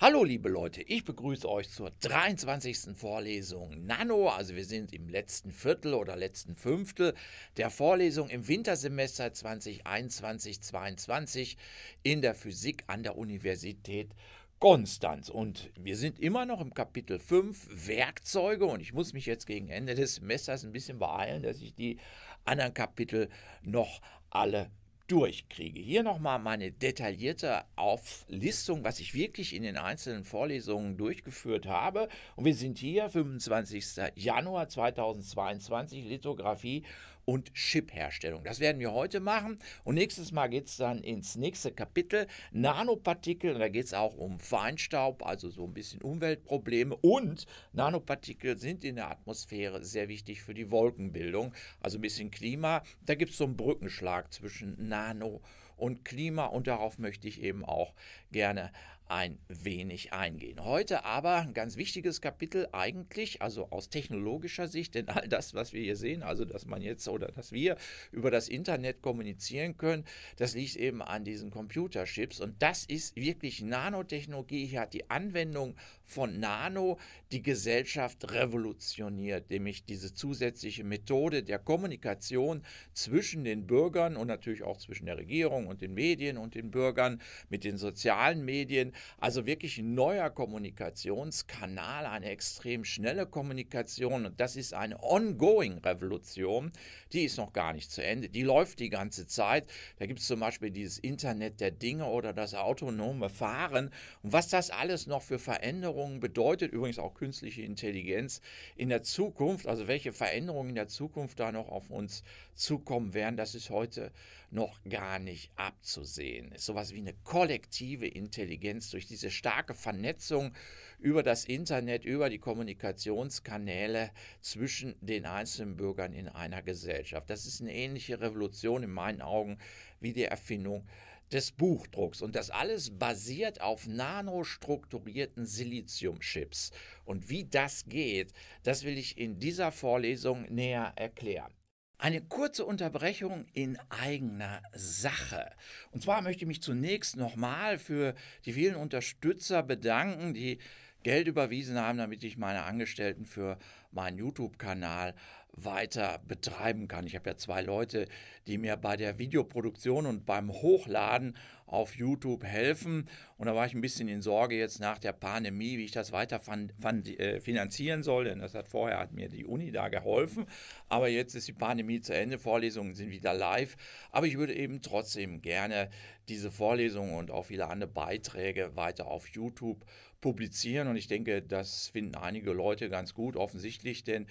Hallo liebe Leute, ich begrüße euch zur 23. Vorlesung Nano. Also wir sind im letzten Viertel oder letzten Fünftel der Vorlesung im Wintersemester 2021 2022 in der Physik an der Universität Konstanz. Und wir sind immer noch im Kapitel 5 Werkzeuge und ich muss mich jetzt gegen Ende des Semesters ein bisschen beeilen, dass ich die anderen Kapitel noch alle durchkriege. Hier nochmal meine detaillierte Auflistung, was ich wirklich in den einzelnen Vorlesungen durchgeführt habe. Und wir sind hier, 25. Januar 2022, Lithografie und Chip-Herstellung. Das werden wir heute machen und nächstes Mal geht es dann ins nächste Kapitel Nanopartikel und da geht es auch um Feinstaub, also so ein bisschen Umweltprobleme und Nanopartikel sind in der Atmosphäre sehr wichtig für die Wolkenbildung, also ein bisschen Klima. Da gibt es so einen Brückenschlag zwischen Nano und Klima und darauf möchte ich eben auch gerne ein wenig eingehen. Heute aber ein ganz wichtiges Kapitel eigentlich, also aus technologischer Sicht, denn all das, was wir hier sehen, also dass man jetzt oder dass wir über das Internet kommunizieren können, das liegt eben an diesen Computerchips und das ist wirklich Nanotechnologie. Hier hat die Anwendung von Nano die Gesellschaft revolutioniert, nämlich diese zusätzliche Methode der Kommunikation zwischen den Bürgern und natürlich auch zwischen der Regierung und den Medien und den Bürgern mit den sozialen Medien. Also wirklich ein neuer Kommunikationskanal, eine extrem schnelle Kommunikation und das ist eine ongoing Revolution, die ist noch gar nicht zu Ende, die läuft die ganze Zeit. Da gibt es zum Beispiel dieses Internet der Dinge oder das autonome Fahren und was das alles noch für Veränderungen Veränderungen bedeutet übrigens auch künstliche Intelligenz in der Zukunft, also welche Veränderungen in der Zukunft da noch auf uns zukommen werden, das ist heute noch gar nicht abzusehen. Ist sowas wie eine kollektive Intelligenz durch diese starke Vernetzung über das Internet, über die Kommunikationskanäle zwischen den einzelnen Bürgern in einer Gesellschaft. Das ist eine ähnliche Revolution in meinen Augen wie die Erfindung des Buchdrucks. Und das alles basiert auf nanostrukturierten Siliziumchips. Und wie das geht, das will ich in dieser Vorlesung näher erklären. Eine kurze Unterbrechung in eigener Sache. Und zwar möchte ich mich zunächst nochmal für die vielen Unterstützer bedanken, die Geld überwiesen haben, damit ich meine Angestellten für meinen YouTube-Kanal weiter betreiben kann. Ich habe ja zwei Leute, die mir bei der Videoproduktion und beim Hochladen auf YouTube helfen. Und da war ich ein bisschen in Sorge jetzt nach der Pandemie, wie ich das weiter fand, fand, äh, finanzieren soll. Denn das hat vorher hat mir die Uni da geholfen. Aber jetzt ist die Pandemie zu Ende, Vorlesungen sind wieder live. Aber ich würde eben trotzdem gerne diese Vorlesungen und auch viele andere Beiträge weiter auf YouTube publizieren. Und ich denke, das finden einige Leute ganz gut offensichtlich, denn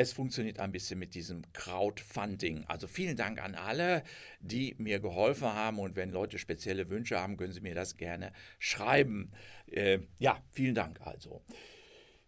es funktioniert ein bisschen mit diesem Crowdfunding. Also vielen Dank an alle, die mir geholfen haben. Und wenn Leute spezielle Wünsche haben, können sie mir das gerne schreiben. Äh, ja, vielen Dank also.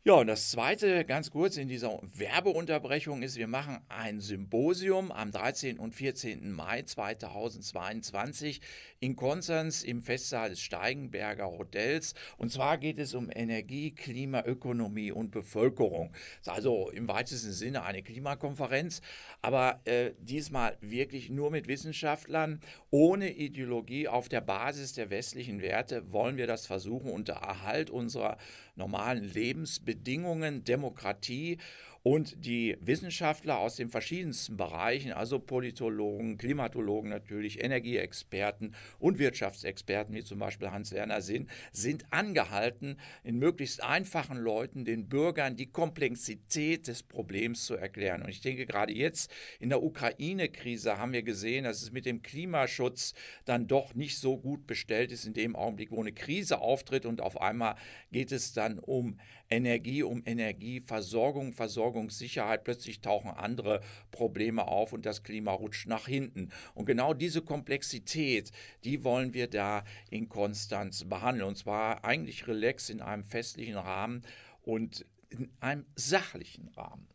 Ja, und das Zweite, ganz kurz in dieser Werbeunterbrechung, ist, wir machen ein Symposium am 13. und 14. Mai 2022 in Konstanz im Festsaal des Steigenberger Hotels. Und zwar geht es um Energie, Klima, Ökonomie und Bevölkerung. also im weitesten Sinne eine Klimakonferenz, aber äh, diesmal wirklich nur mit Wissenschaftlern, ohne Ideologie, auf der Basis der westlichen Werte wollen wir das versuchen unter Erhalt unserer normalen Lebensbedingungen, Demokratie und die Wissenschaftler aus den verschiedensten Bereichen, also Politologen, Klimatologen natürlich, Energieexperten und Wirtschaftsexperten, wie zum Beispiel Hans-Werner Sinn, sind angehalten, in möglichst einfachen Leuten, den Bürgern, die Komplexität des Problems zu erklären. Und ich denke, gerade jetzt in der Ukraine-Krise haben wir gesehen, dass es mit dem Klimaschutz dann doch nicht so gut bestellt ist, in dem Augenblick, wo eine Krise auftritt und auf einmal geht es dann um Energie um Energie, Versorgung, Versorgungssicherheit. Plötzlich tauchen andere Probleme auf und das Klima rutscht nach hinten. Und genau diese Komplexität, die wollen wir da in Konstanz behandeln. Und zwar eigentlich relax in einem festlichen Rahmen und in einem sachlichen Rahmen.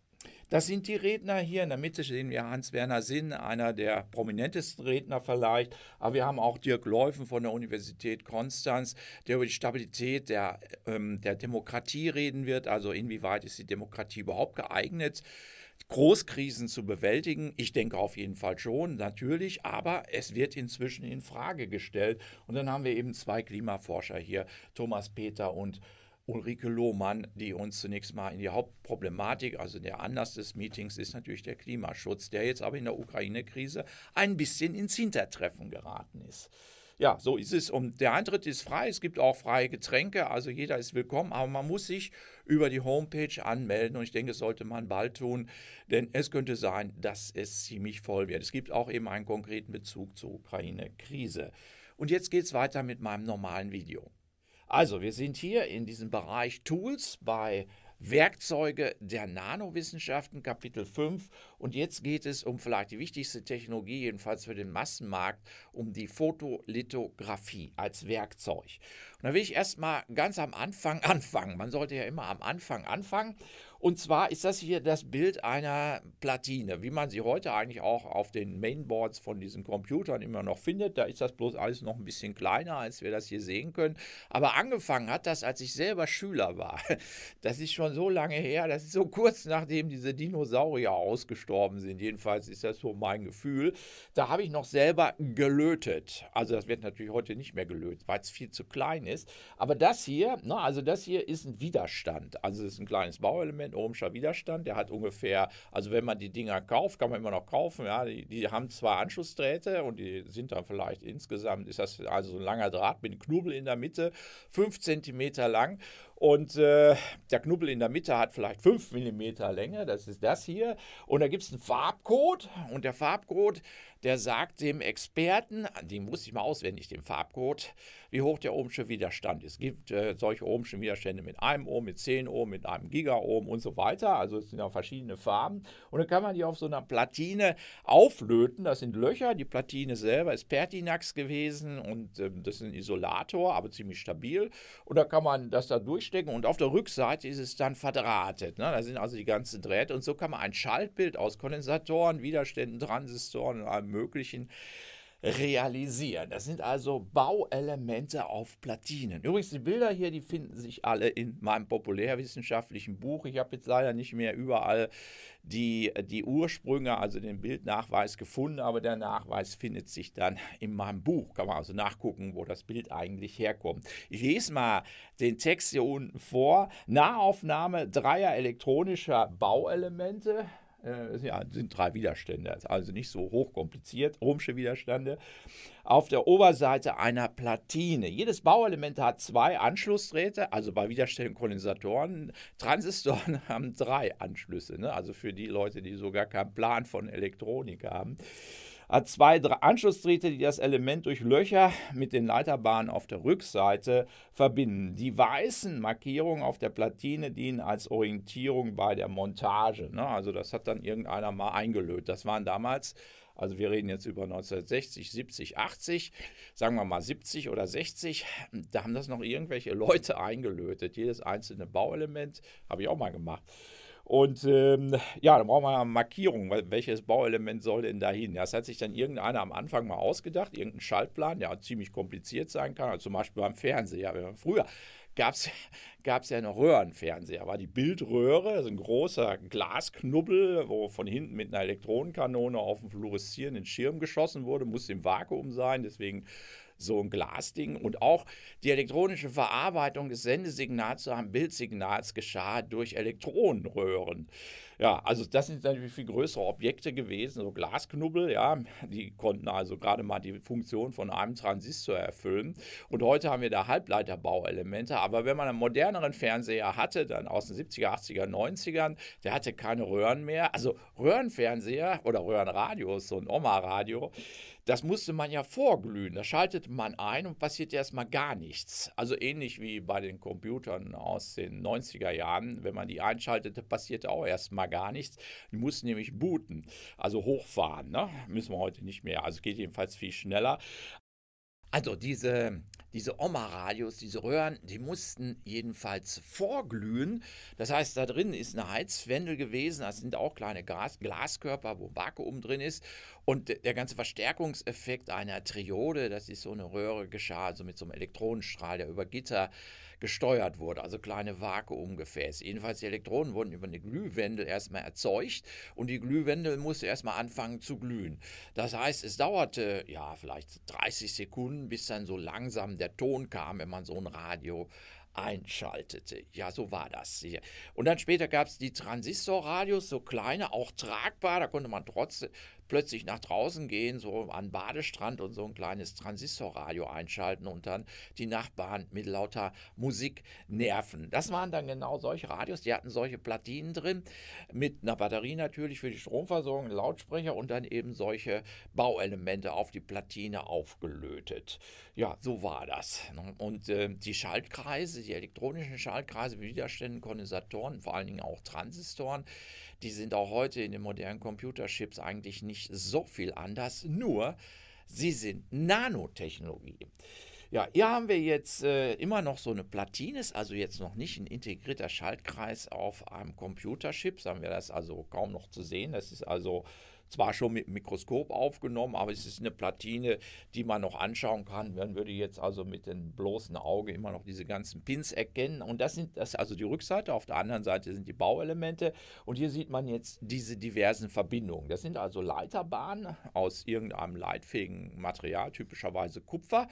Das sind die Redner hier. In der Mitte sehen wir Hans-Werner Sinn, einer der prominentesten Redner vielleicht. Aber wir haben auch Dirk Läufen von der Universität Konstanz, der über die Stabilität der, ähm, der Demokratie reden wird. Also inwieweit ist die Demokratie überhaupt geeignet? Großkrisen zu bewältigen? Ich denke auf jeden Fall schon, natürlich, aber es wird inzwischen in Frage gestellt. Und dann haben wir eben zwei Klimaforscher hier, Thomas Peter und Ulrike Lohmann, die uns zunächst mal in die Hauptproblematik, also der Anlass des Meetings ist natürlich der Klimaschutz, der jetzt aber in der Ukraine-Krise ein bisschen ins Hintertreffen geraten ist. Ja, so ist es. Und der Eintritt ist frei. Es gibt auch freie Getränke. Also jeder ist willkommen. Aber man muss sich über die Homepage anmelden. Und ich denke, das sollte man bald tun. Denn es könnte sein, dass es ziemlich voll wird. Es gibt auch eben einen konkreten Bezug zur Ukraine-Krise. Und jetzt geht es weiter mit meinem normalen Video. Also, wir sind hier in diesem Bereich Tools bei Werkzeuge der Nanowissenschaften, Kapitel 5. Und jetzt geht es um vielleicht die wichtigste Technologie, jedenfalls für den Massenmarkt, um die Fotolithografie als Werkzeug. Und da will ich erstmal ganz am Anfang anfangen. Man sollte ja immer am Anfang anfangen. Und zwar ist das hier das Bild einer Platine, wie man sie heute eigentlich auch auf den Mainboards von diesen Computern immer noch findet. Da ist das bloß alles noch ein bisschen kleiner, als wir das hier sehen können. Aber angefangen hat das, als ich selber Schüler war. Das ist schon so lange her, das ist so kurz nachdem diese Dinosaurier ausgestorben gestorben sind. Jedenfalls ist das so mein Gefühl. Da habe ich noch selber gelötet. Also das wird natürlich heute nicht mehr gelötet, weil es viel zu klein ist. Aber das hier, na, ne, also das hier ist ein Widerstand. Also es ist ein kleines Bauelement, ohmscher Widerstand. Der hat ungefähr, also wenn man die Dinger kauft, kann man immer noch kaufen. Ja, die, die haben zwei Anschlussdrähte und die sind dann vielleicht insgesamt, ist das also so ein langer Draht mit einem Knubbel in der Mitte, fünf Zentimeter lang. Und äh, der Knubbel in der Mitte hat vielleicht 5 mm Länge, das ist das hier. Und da gibt es einen Farbcode und der Farbcode der sagt dem Experten, den muss ich mal auswendig, den Farbcode, wie hoch der ohmsche Widerstand ist. Es gibt äh, solche ohmschen Widerstände mit einem Ohm, mit 10 Ohm, mit einem Gigaohm und so weiter. Also es sind ja verschiedene Farben. Und dann kann man die auf so einer Platine auflöten. Das sind Löcher. Die Platine selber ist Pertinax gewesen und ähm, das ist ein Isolator, aber ziemlich stabil. Und da kann man das da durchstecken und auf der Rückseite ist es dann verdrahtet. Ne? Da sind also die ganzen Drähte und so kann man ein Schaltbild aus Kondensatoren, Widerständen, Transistoren und einem Möglichen realisieren. Das sind also Bauelemente auf Platinen. Übrigens, die Bilder hier, die finden sich alle in meinem populärwissenschaftlichen Buch. Ich habe jetzt leider nicht mehr überall die, die Ursprünge, also den Bildnachweis gefunden, aber der Nachweis findet sich dann in meinem Buch. Kann man also nachgucken, wo das Bild eigentlich herkommt. Ich lese mal den Text hier unten vor. Nahaufnahme dreier elektronischer Bauelemente äh, ja, sind drei Widerstände, also, also nicht so hochkompliziert, ohmsche Widerstände, auf der Oberseite einer Platine. Jedes Bauelement hat zwei Anschlussdrähte, also bei Widerständen Kondensatoren. Transistoren haben drei Anschlüsse, ne? also für die Leute, die sogar keinen Plan von Elektronik haben hat zwei drei die das Element durch Löcher mit den Leiterbahnen auf der Rückseite verbinden. Die weißen Markierungen auf der Platine dienen als Orientierung bei der Montage. Ne? Also das hat dann irgendeiner mal eingelötet. Das waren damals also wir reden jetzt über 1960, 70, 80, sagen wir mal 70 oder 60. Da haben das noch irgendwelche Leute eingelötet. Jedes einzelne Bauelement habe ich auch mal gemacht. Und ähm, ja, dann brauchen wir eine Markierung. Welches Bauelement soll denn da hin? Das hat sich dann irgendeiner am Anfang mal ausgedacht, irgendein Schaltplan, der ziemlich kompliziert sein kann. Also zum Beispiel beim Fernseher. früher gab es ja noch Röhrenfernseher. War die Bildröhre, also ein großer Glasknubbel, wo von hinten mit einer Elektronenkanone auf einen fluoreszierenden Schirm geschossen wurde, muss im Vakuum sein, deswegen so ein Glasding. Und auch die elektronische Verarbeitung des Sendesignals zu einem Bildsignals geschah durch Elektronenröhren. Ja, also das sind natürlich viel größere Objekte gewesen, so Glasknubbel, ja, die konnten also gerade mal die Funktion von einem Transistor erfüllen. Und heute haben wir da Halbleiterbauelemente, aber wenn man einen moderneren Fernseher hatte, dann aus den 70er, 80er, 90ern, der hatte keine Röhren mehr. Also Röhrenfernseher oder Röhrenradios, so ein Oma-Radio, das musste man ja vorglühen. Das schaltet man ein und passiert erstmal gar nichts. Also ähnlich wie bei den Computern aus den 90er Jahren. Wenn man die einschaltete, passierte auch erstmal gar nichts. Die mussten nämlich booten, also hochfahren. Ne? Müssen wir heute nicht mehr. Also geht jedenfalls viel schneller. Also diese diese Oma-Radios, diese Röhren, die mussten jedenfalls vorglühen. Das heißt, da drin ist eine Heizwendel gewesen, Das sind auch kleine Glas Glaskörper, wo Vakuum drin ist. Und der ganze Verstärkungseffekt einer Triode, das ist so eine Röhre, geschah also mit so einem Elektronenstrahl, der über Gitter gesteuert wurde, also kleine Vakuumgefäße. Jedenfalls die Elektronen wurden über eine Glühwendel erstmal erzeugt und die Glühwendel musste erstmal anfangen zu glühen. Das heißt, es dauerte ja vielleicht 30 Sekunden, bis dann so langsam der Ton kam, wenn man so ein Radio einschaltete. Ja, so war das hier. Und dann später gab es die Transistorradios, so kleine, auch tragbar, da konnte man trotzdem plötzlich nach draußen gehen, so an den Badestrand und so ein kleines Transistorradio einschalten und dann die Nachbarn mit lauter Musik nerven. Das waren dann genau solche Radios, die hatten solche Platinen drin, mit einer Batterie natürlich für die Stromversorgung, Lautsprecher und dann eben solche Bauelemente auf die Platine aufgelötet. Ja, so war das. Ne? Und äh, die Schaltkreise, die elektronischen Schaltkreise, Widerständen, Kondensatoren, vor allen Dingen auch Transistoren, die sind auch heute in den modernen Computerships eigentlich nicht so viel anders, nur sie sind Nanotechnologie. Ja, hier haben wir jetzt äh, immer noch so eine Platine, ist also jetzt noch nicht ein integrierter Schaltkreis auf einem Computerchip, sagen wir das also kaum noch zu sehen. Das ist also zwar schon mit Mikroskop aufgenommen, aber es ist eine Platine, die man noch anschauen kann. Man würde jetzt also mit dem bloßen Auge immer noch diese ganzen Pins erkennen. Und das sind das also die Rückseite. Auf der anderen Seite sind die Bauelemente. Und hier sieht man jetzt diese diversen Verbindungen. Das sind also Leiterbahnen aus irgendeinem leitfähigen Material, typischerweise Kupfer.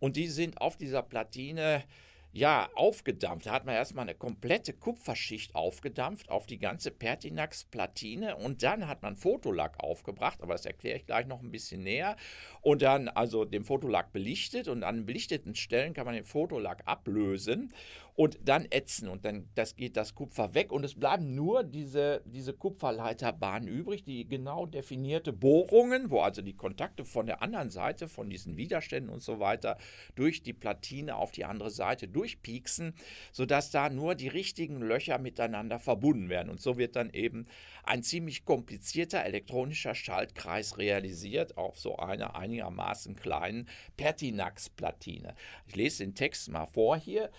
Und die sind auf dieser Platine ja, aufgedampft. Da hat man erstmal eine komplette Kupferschicht aufgedampft auf die ganze Pertinax-Platine und dann hat man Fotolack aufgebracht, aber das erkläre ich gleich noch ein bisschen näher. Und dann also den Fotolack belichtet und an belichteten Stellen kann man den Fotolack ablösen und dann ätzen und dann das geht das Kupfer weg und es bleiben nur diese, diese Kupferleiterbahnen übrig, die genau definierte Bohrungen, wo also die Kontakte von der anderen Seite, von diesen Widerständen und so weiter, durch die Platine auf die andere Seite durchpieksen, sodass da nur die richtigen Löcher miteinander verbunden werden. Und so wird dann eben ein ziemlich komplizierter elektronischer Schaltkreis realisiert auf so einer einigermaßen kleinen Pertinax-Platine. Ich lese den Text mal vor hier.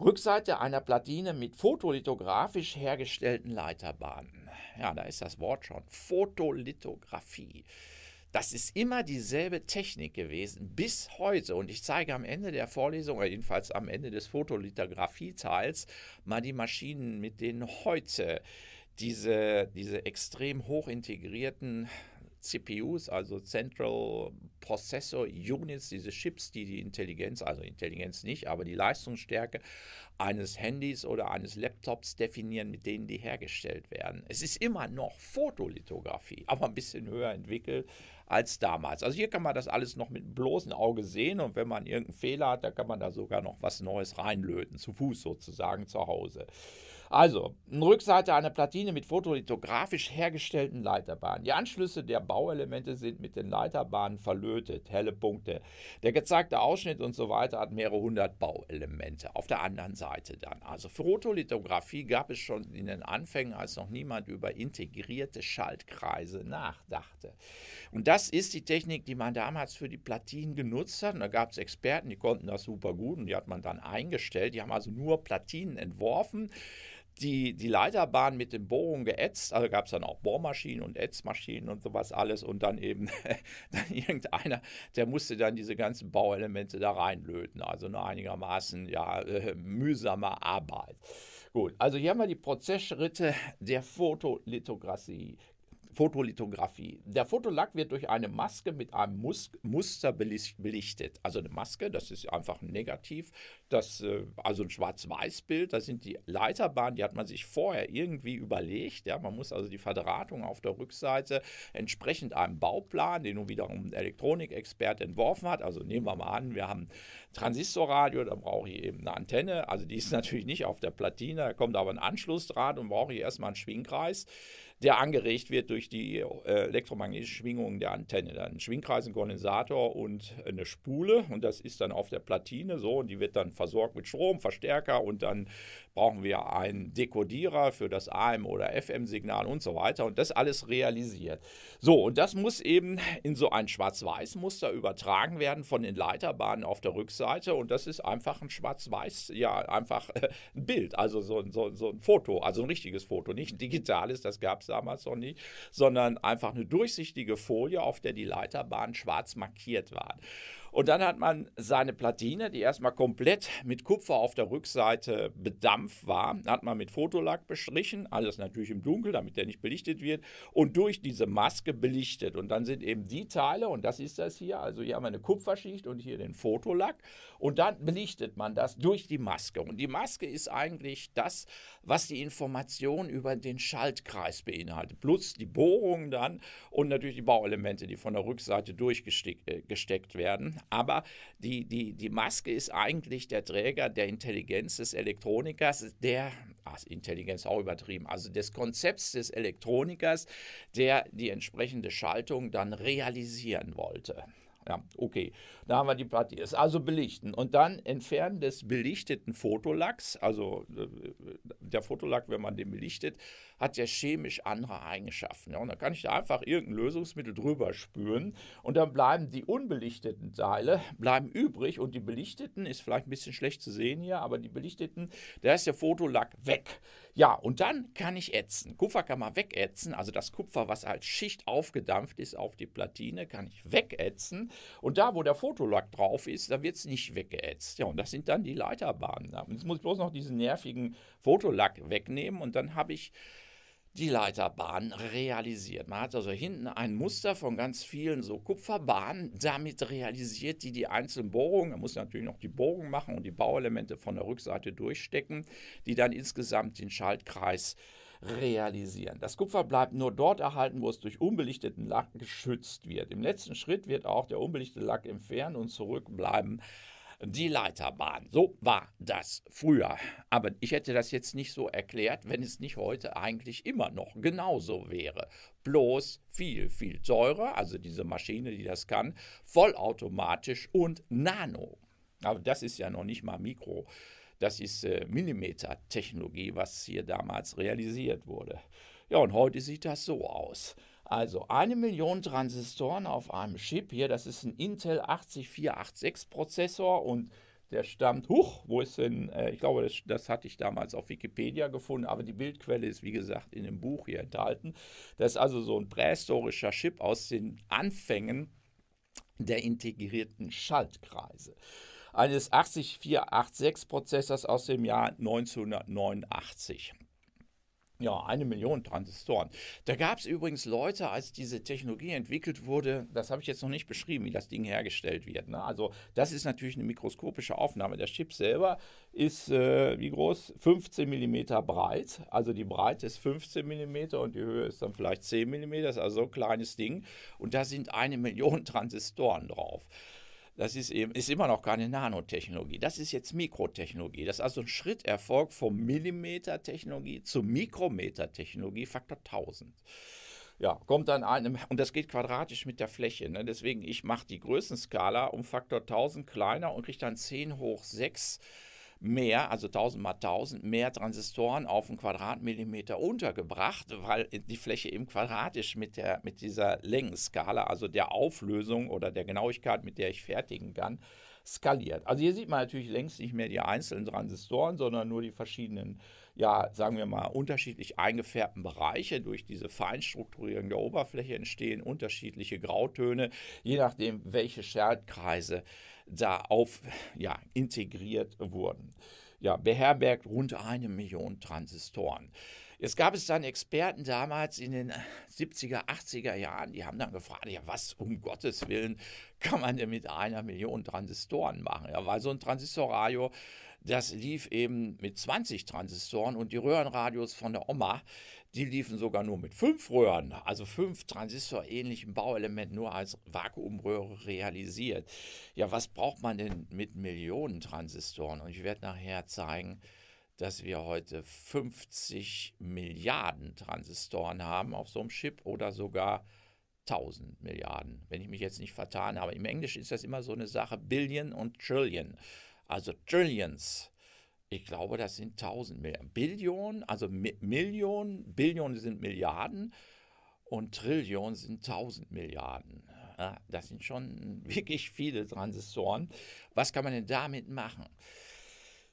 Rückseite einer Platine mit fotolithografisch hergestellten Leiterbahnen. Ja, da ist das Wort schon. Fotolithografie. Das ist immer dieselbe Technik gewesen bis heute. Und ich zeige am Ende der Vorlesung, oder jedenfalls am Ende des Fotolithografie-Teils, mal die Maschinen, mit denen heute diese, diese extrem hochintegrierten CPUs, also Central Processor Units, diese Chips, die die Intelligenz, also Intelligenz nicht, aber die Leistungsstärke eines Handys oder eines Laptops definieren, mit denen die hergestellt werden. Es ist immer noch Fotolithografie, aber ein bisschen höher entwickelt als damals. Also hier kann man das alles noch mit bloßem Auge sehen und wenn man irgendeinen Fehler hat, da kann man da sogar noch was Neues reinlöten, zu Fuß sozusagen zu Hause. Also, Rückseite einer Platine mit fotolithografisch hergestellten Leiterbahnen. Die Anschlüsse der Bauelemente sind mit den Leiterbahnen verlötet, helle Punkte. Der gezeigte Ausschnitt und so weiter hat mehrere hundert Bauelemente. Auf der anderen Seite dann. Also Fotolithografie gab es schon in den Anfängen, als noch niemand über integrierte Schaltkreise nachdachte. Und das ist die Technik, die man damals für die Platinen genutzt hat. Und da gab es Experten, die konnten das super gut und die hat man dann eingestellt. Die haben also nur Platinen entworfen die, die Leiterbahn mit den Bohrungen geätzt. Also gab es dann auch Bohrmaschinen und Ätzmaschinen und sowas alles. Und dann eben dann irgendeiner, der musste dann diese ganzen Bauelemente da reinlöten. Also eine einigermaßen ja, äh, mühsame Arbeit. Gut, also hier haben wir die Prozessschritte der Fotolithografie. Fotolithografie. Der Fotolack wird durch eine Maske mit einem Mus Muster belichtet. Also eine Maske, das ist einfach ein Negativ, das, äh, also ein Schwarz-Weiß-Bild, das sind die Leiterbahnen, die hat man sich vorher irgendwie überlegt. Ja? Man muss also die Verdrahtung auf der Rückseite entsprechend einem Bauplan, den nun wiederum ein Elektronikexperte entworfen hat. Also nehmen wir mal an, wir haben Transistorradio, da brauche ich eben eine Antenne. Also die ist natürlich nicht auf der Platine, da kommt aber ein Anschlussdraht und brauche ich erstmal einen Schwingkreis der angeregt wird durch die äh, elektromagnetische Schwingung der Antenne. Dann Schwingkreis, ein Kondensator und eine Spule und das ist dann auf der Platine so und die wird dann versorgt mit Strom, Verstärker und dann brauchen wir einen Dekodierer für das AM- oder FM-Signal und so weiter und das alles realisiert. So, und das muss eben in so ein Schwarz-Weiß-Muster übertragen werden von den Leiterbahnen auf der Rückseite und das ist einfach ein Schwarz-Weiß, ja, einfach äh, ein Bild, also so, so, so ein Foto, also ein richtiges Foto, nicht ein digitales, das gab es damals noch nicht, sondern einfach eine durchsichtige Folie, auf der die Leiterbahnen schwarz markiert waren. Und dann hat man seine Platine, die erstmal komplett mit Kupfer auf der Rückseite bedampft war, hat man mit Fotolack bestrichen, alles natürlich im Dunkeln, damit der nicht belichtet wird, und durch diese Maske belichtet. Und dann sind eben die Teile, und das ist das hier, also hier haben wir eine Kupferschicht und hier den Fotolack, und dann belichtet man das durch die Maske. Und die Maske ist eigentlich das, was die Information über den Schaltkreis beinhaltet, plus die Bohrungen dann und natürlich die Bauelemente, die von der Rückseite durchgesteckt äh, werden aber die, die, die Maske ist eigentlich der Träger der Intelligenz des Elektronikers, der, ach, Intelligenz auch übertrieben, also des Konzepts des Elektronikers, der die entsprechende Schaltung dann realisieren wollte. Ja, okay. Da haben wir die Partie. Ist also belichten. Und dann entfernen des belichteten Fotolacks, also äh, der Fotolack, wenn man den belichtet, hat ja chemisch andere Eigenschaften. Ja, und dann kann ich da einfach irgendein Lösungsmittel drüber spüren und dann bleiben die unbelichteten Teile bleiben übrig und die belichteten ist vielleicht ein bisschen schlecht zu sehen hier, aber die belichteten, da ist der Fotolack weg. Ja, und dann kann ich ätzen. Kupfer kann man wegätzen, also das Kupfer, was als Schicht aufgedampft ist auf die Platine, kann ich wegätzen. Und da, wo der Fotolack drauf ist, da wird es nicht weggeätzt. Ja, und das sind dann die Leiterbahnen. Jetzt muss ich bloß noch diesen nervigen Fotolack wegnehmen und dann habe ich die Leiterbahn realisiert. Man hat also hinten ein Muster von ganz vielen so Kupferbahnen damit realisiert, die die einzelnen Bohrungen, man muss natürlich noch die Bohrungen machen und die Bauelemente von der Rückseite durchstecken, die dann insgesamt den Schaltkreis realisieren. Das Kupfer bleibt nur dort erhalten, wo es durch unbelichteten Lack geschützt wird. Im letzten Schritt wird auch der unbelichtete Lack entfernt und zurückbleiben die Leiterbahn. So war das früher. Aber ich hätte das jetzt nicht so erklärt, wenn es nicht heute eigentlich immer noch genauso wäre. Bloß viel, viel teurer, also diese Maschine, die das kann, vollautomatisch und nano. Aber das ist ja noch nicht mal Mikro. Das ist äh, Millimeter-Technologie, was hier damals realisiert wurde. Ja, und heute sieht das so aus. Also eine Million Transistoren auf einem Chip hier, das ist ein Intel 80486 Prozessor und der stammt, huch, wo ist denn, äh, ich glaube, das, das, hatte ich damals auf Wikipedia gefunden, aber die Bildquelle ist, wie gesagt, in dem Buch hier enthalten. Das ist also so ein prähistorischer Chip aus den Anfängen der integrierten Schaltkreise. Eines 80486 Prozessors aus dem Jahr 1989. Ja, eine Million Transistoren. Da gab es übrigens Leute, als diese Technologie entwickelt wurde, das habe ich jetzt noch nicht beschrieben, wie das Ding hergestellt wird. Ne? Also das ist natürlich eine mikroskopische Aufnahme. Der Chip selber ist, äh, wie groß? 15 Millimeter breit. Also die Breite ist 15 Millimeter und die Höhe ist dann vielleicht 10 Millimeter. also so ein kleines Ding. Und da sind eine Million Transistoren drauf. Das ist eben ist immer noch keine Nanotechnologie. Das ist jetzt Mikrotechnologie. Das ist also ein Schritt erfolgt von Millimetertechnologie zu Mikrometertechnologie Faktor 1000 ja, kommt dann einem, und das geht quadratisch mit der Fläche. Ne? Deswegen, ich mache die Größenskala um Faktor 1000 kleiner und kriege dann 10 hoch 6 mehr, also 1000 mal 1000 mehr Transistoren auf einen Quadratmillimeter untergebracht, weil die Fläche eben quadratisch mit, der, mit dieser Längenskala, also der Auflösung oder der Genauigkeit, mit der ich fertigen kann, skaliert. Also hier sieht man natürlich längst nicht mehr die einzelnen Transistoren, sondern nur die verschiedenen, ja, sagen wir mal, unterschiedlich eingefärbten Bereiche. Durch diese Feinstrukturierung der Oberfläche entstehen unterschiedliche Grautöne, je nachdem, welche Schaltkreise da auf, ja, integriert wurden. Ja, beherbergt rund eine Million Transistoren. Jetzt gab es dann Experten damals in den 70er, 80er Jahren, die haben dann gefragt, ja, was um Gottes Willen kann man denn mit einer Million Transistoren machen? Ja, weil so ein Transistorradio, das lief eben mit 20 Transistoren und die Röhrenradios von der Oma, die liefen sogar nur mit fünf Röhren, also fünf transistor transistorähnlichen Bauelementen nur als Vakuumröhre realisiert. Ja, was braucht man denn mit Millionen Transistoren? Und ich werde nachher zeigen, dass wir heute 50 Milliarden Transistoren haben auf so einem Chip oder sogar 1000 Milliarden, wenn ich mich jetzt nicht vertan habe. Im Englischen ist das immer so eine Sache, Billion und Trillion, also Trillions ich glaube, das sind 1000 Milliarden. Billionen, also Mi Millionen, Billionen sind Milliarden und Trillionen sind 1000 Milliarden. Ja, das sind schon wirklich viele Transistoren. Was kann man denn damit machen?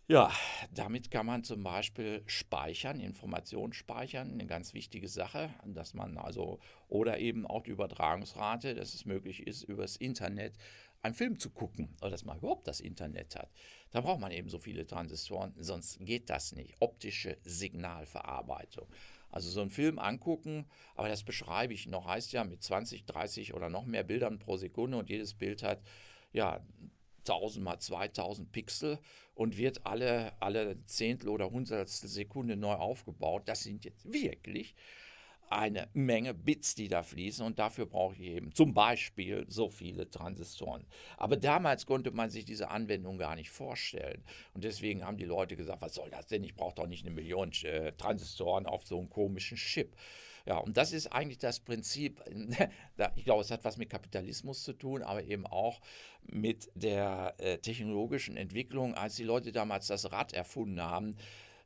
Ja, damit kann man zum Beispiel speichern, Informationen speichern, eine ganz wichtige Sache, dass man also, oder eben auch die Übertragungsrate, dass es möglich ist, übers Internet einen Film zu gucken oder dass man überhaupt das Internet hat. Da braucht man eben so viele Transistoren, sonst geht das nicht. Optische Signalverarbeitung. Also so einen Film angucken, aber das beschreibe ich noch, heißt ja mit 20, 30 oder noch mehr Bildern pro Sekunde und jedes Bild hat ja 1000 mal 2000 Pixel und wird alle, alle Zehntel oder Hundertstel Sekunde neu aufgebaut. Das sind jetzt wirklich eine Menge Bits, die da fließen und dafür brauche ich eben zum Beispiel so viele Transistoren. Aber damals konnte man sich diese Anwendung gar nicht vorstellen und deswegen haben die Leute gesagt, was soll das denn? Ich brauche doch nicht eine Million äh, Transistoren auf so einem komischen Chip. Ja, und das ist eigentlich das Prinzip, ich glaube, es hat was mit Kapitalismus zu tun, aber eben auch mit der äh, technologischen Entwicklung, als die Leute damals das Rad erfunden haben,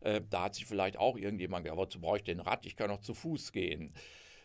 äh, da hat sich vielleicht auch irgendjemand gedacht, wozu brauche ich den Rad? Ich kann auch zu Fuß gehen.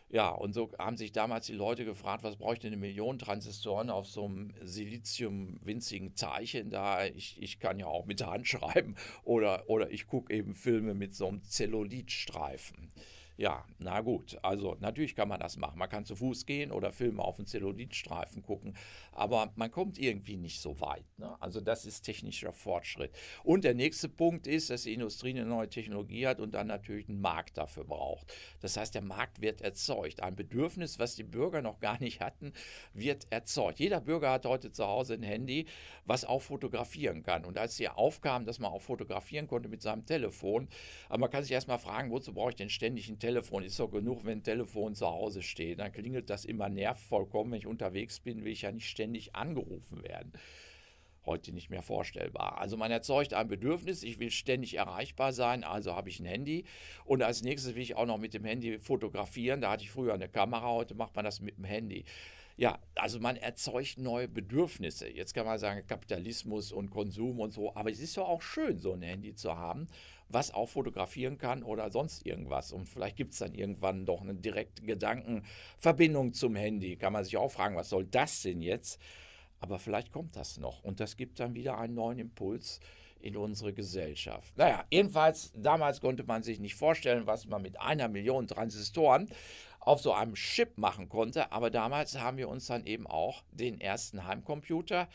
Ja, und so haben sich damals die Leute gefragt, was brauche ich denn eine Million Transistoren auf so einem Silizium-winzigen Zeichen da? Ich, ich kann ja auch mit der Hand schreiben oder, oder ich gucke eben Filme mit so einem Zellulitstreifen. Ja, na gut. Also natürlich kann man das machen. Man kann zu Fuß gehen oder Filme auf dem Zellulitstreifen gucken, aber man kommt irgendwie nicht so weit. Ne? Also das ist technischer Fortschritt. Und der nächste Punkt ist, dass die Industrie eine neue Technologie hat und dann natürlich einen Markt dafür braucht. Das heißt, der Markt wird erzeugt. Ein Bedürfnis, was die Bürger noch gar nicht hatten, wird erzeugt. Jeder Bürger hat heute zu Hause ein Handy, was auch fotografieren kann. Und als sie aufkam, dass man auch fotografieren konnte mit seinem Telefon, aber man kann sich erstmal fragen, wozu brauche ich den ständigen Telefon? Telefon. Ist doch genug, wenn ein Telefon zu Hause steht. Dann klingelt das immer nervvollkommen. Wenn ich unterwegs bin, will ich ja nicht ständig angerufen werden. Heute nicht mehr vorstellbar. Also man erzeugt ein Bedürfnis, ich will ständig erreichbar sein, also habe ich ein Handy. Und als nächstes will ich auch noch mit dem Handy fotografieren. Da hatte ich früher eine Kamera, heute macht man das mit dem Handy. Ja, also man erzeugt neue Bedürfnisse. Jetzt kann man sagen, Kapitalismus und Konsum und so, aber es ist doch auch schön, so ein Handy zu haben was auch fotografieren kann oder sonst irgendwas. Und vielleicht gibt es dann irgendwann doch eine direkte Gedankenverbindung zum Handy. Kann man sich auch fragen, was soll das denn jetzt? Aber vielleicht kommt das noch und das gibt dann wieder einen neuen Impuls in unsere Gesellschaft. Naja, jedenfalls, damals konnte man sich nicht vorstellen, was man mit einer Million Transistoren auf so einem Chip machen konnte, aber damals haben wir uns dann eben auch den ersten Heimcomputer äh,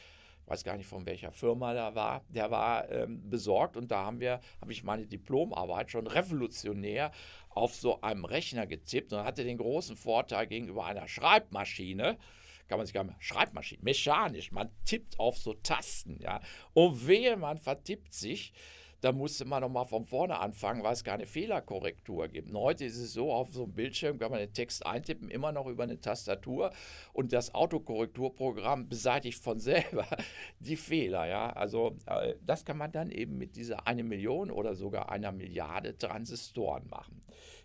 weiß gar nicht von welcher Firma da war, der war ähm, besorgt und da haben wir, habe ich meine Diplomarbeit schon revolutionär auf so einem Rechner getippt und hatte den großen Vorteil gegenüber einer Schreibmaschine, kann man sich gar nicht, Schreibmaschine, mechanisch, man tippt auf so Tasten, ja, und wehe, man vertippt sich, da musste man nochmal von vorne anfangen, weil es keine Fehlerkorrektur gibt. Und heute ist es so, auf so einem Bildschirm kann man den Text eintippen, immer noch über eine Tastatur und das Autokorrekturprogramm beseitigt von selber die Fehler. Ja? Also äh, das kann man dann eben mit dieser eine Million oder sogar einer Milliarde Transistoren machen.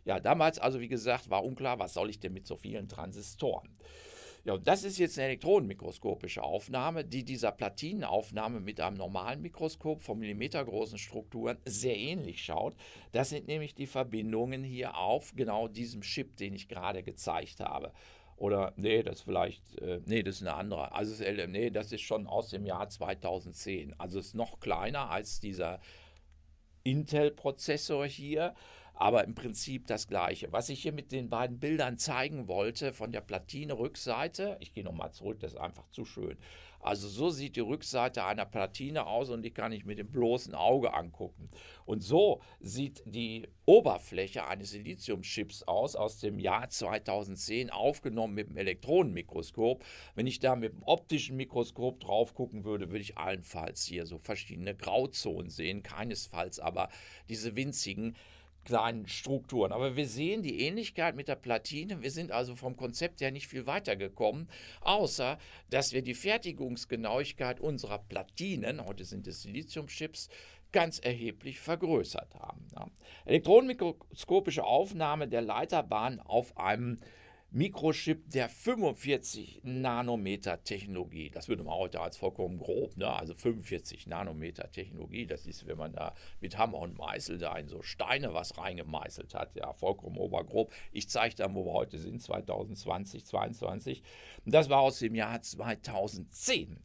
Ja, damals also wie gesagt war unklar, was soll ich denn mit so vielen Transistoren? Ja, das ist jetzt eine elektronenmikroskopische Aufnahme, die dieser Platinenaufnahme mit einem normalen Mikroskop von millimetergroßen Strukturen sehr ähnlich schaut. Das sind nämlich die Verbindungen hier auf genau diesem Chip, den ich gerade gezeigt habe. Oder, nee, das vielleicht, äh, nee, das ist eine andere. Also, ist, äh, nee, das ist schon aus dem Jahr 2010. Also, ist noch kleiner als dieser Intel-Prozessor hier aber im Prinzip das Gleiche. Was ich hier mit den beiden Bildern zeigen wollte von der Platine-Rückseite, ich gehe nochmal zurück, das ist einfach zu schön. Also so sieht die Rückseite einer Platine aus und die kann ich mit dem bloßen Auge angucken. Und so sieht die Oberfläche eines Siliziumchips aus, aus dem Jahr 2010, aufgenommen mit dem Elektronenmikroskop. Wenn ich da mit dem optischen Mikroskop drauf gucken würde, würde ich allenfalls hier so verschiedene Grauzonen sehen, keinesfalls aber diese winzigen kleinen Strukturen. Aber wir sehen die Ähnlichkeit mit der Platine. Wir sind also vom Konzept her nicht viel weitergekommen, außer dass wir die Fertigungsgenauigkeit unserer Platinen, heute sind es Siliziumchips, ganz erheblich vergrößert haben. Elektronenmikroskopische Aufnahme der Leiterbahn auf einem Mikrochip der 45 Nanometer Technologie. Das würde man heute als vollkommen grob, ne? also 45 Nanometer Technologie. Das ist, wenn man da mit Hammer und Meißel da in so Steine was reingemeißelt hat, ja, vollkommen obergrob. Ich zeige dann, wo wir heute sind, 2020, 2022. das war aus dem Jahr 2010.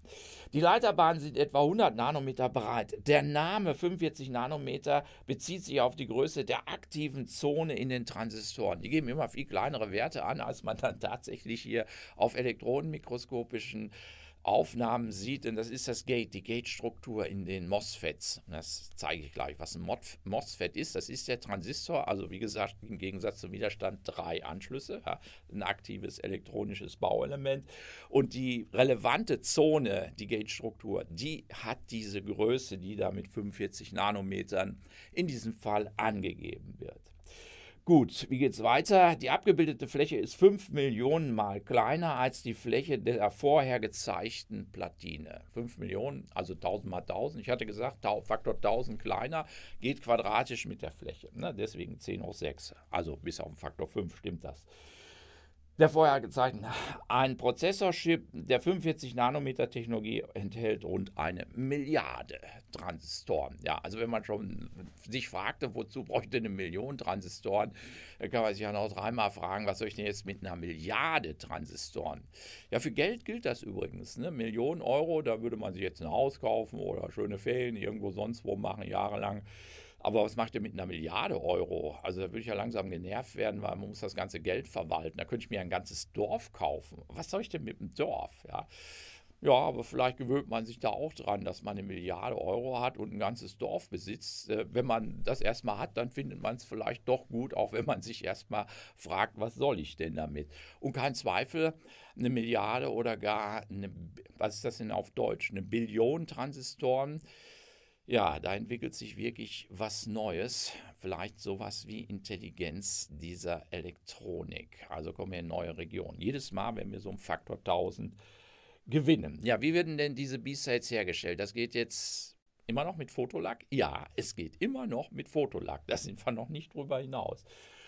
Die Leiterbahnen sind etwa 100 Nanometer breit. Der Name 45 Nanometer bezieht sich auf die Größe der aktiven Zone in den Transistoren. Die geben immer viel kleinere Werte an, als man dann tatsächlich hier auf elektronenmikroskopischen Aufnahmen sieht, denn das ist das Gate, die Gate-Struktur in den MOSFETs. Das zeige ich gleich, was ein MOSFET ist. Das ist der Transistor, also wie gesagt, im Gegensatz zum Widerstand drei Anschlüsse, ja, ein aktives elektronisches Bauelement. Und die relevante Zone, die Gate-Struktur, die hat diese Größe, die da mit 45 Nanometern in diesem Fall angegeben wird. Gut, wie geht's weiter? Die abgebildete Fläche ist 5 Millionen mal kleiner als die Fläche der vorher gezeigten Platine. 5 Millionen, also 1000 mal 1000. Ich hatte gesagt, Faktor 1000 kleiner geht quadratisch mit der Fläche. Ne? Deswegen 10 hoch 6. Also bis auf den Faktor 5 stimmt das der vorher gezeigten. Ein Prozessorchip der 45 Nanometer Technologie enthält rund eine Milliarde Transistoren. Ja, also wenn man schon sich fragte, wozu bräuchte eine Million Transistoren, kann man sich ja noch dreimal fragen, was soll ich denn jetzt mit einer Milliarde Transistoren? Ja, für Geld gilt das übrigens. Ne? Millionen Euro, da würde man sich jetzt ein Haus kaufen oder schöne Ferien irgendwo sonst wo machen, jahrelang. Aber was macht ihr mit einer Milliarde Euro? Also da würde ich ja langsam genervt werden, weil man muss das ganze Geld verwalten. Da könnte ich mir ein ganzes Dorf kaufen. Was soll ich denn mit einem Dorf? Ja. Ja, aber vielleicht gewöhnt man sich da auch dran, dass man eine Milliarde Euro hat und ein ganzes Dorf besitzt. Äh, wenn man das erstmal hat, dann findet man es vielleicht doch gut, auch wenn man sich erstmal fragt, was soll ich denn damit? Und kein Zweifel, eine Milliarde oder gar, eine, was ist das denn auf Deutsch, eine Billion Transistoren ja, da entwickelt sich wirklich was Neues, vielleicht sowas wie Intelligenz dieser Elektronik. Also kommen wir in neue Regionen. Jedes Mal, wenn wir so einen Faktor 1000 gewinnen. Ja, wie werden denn diese B-Sides hergestellt? Das geht jetzt immer noch mit Fotolack? Ja, es geht immer noch mit Fotolack. Da sind wir noch nicht drüber hinaus.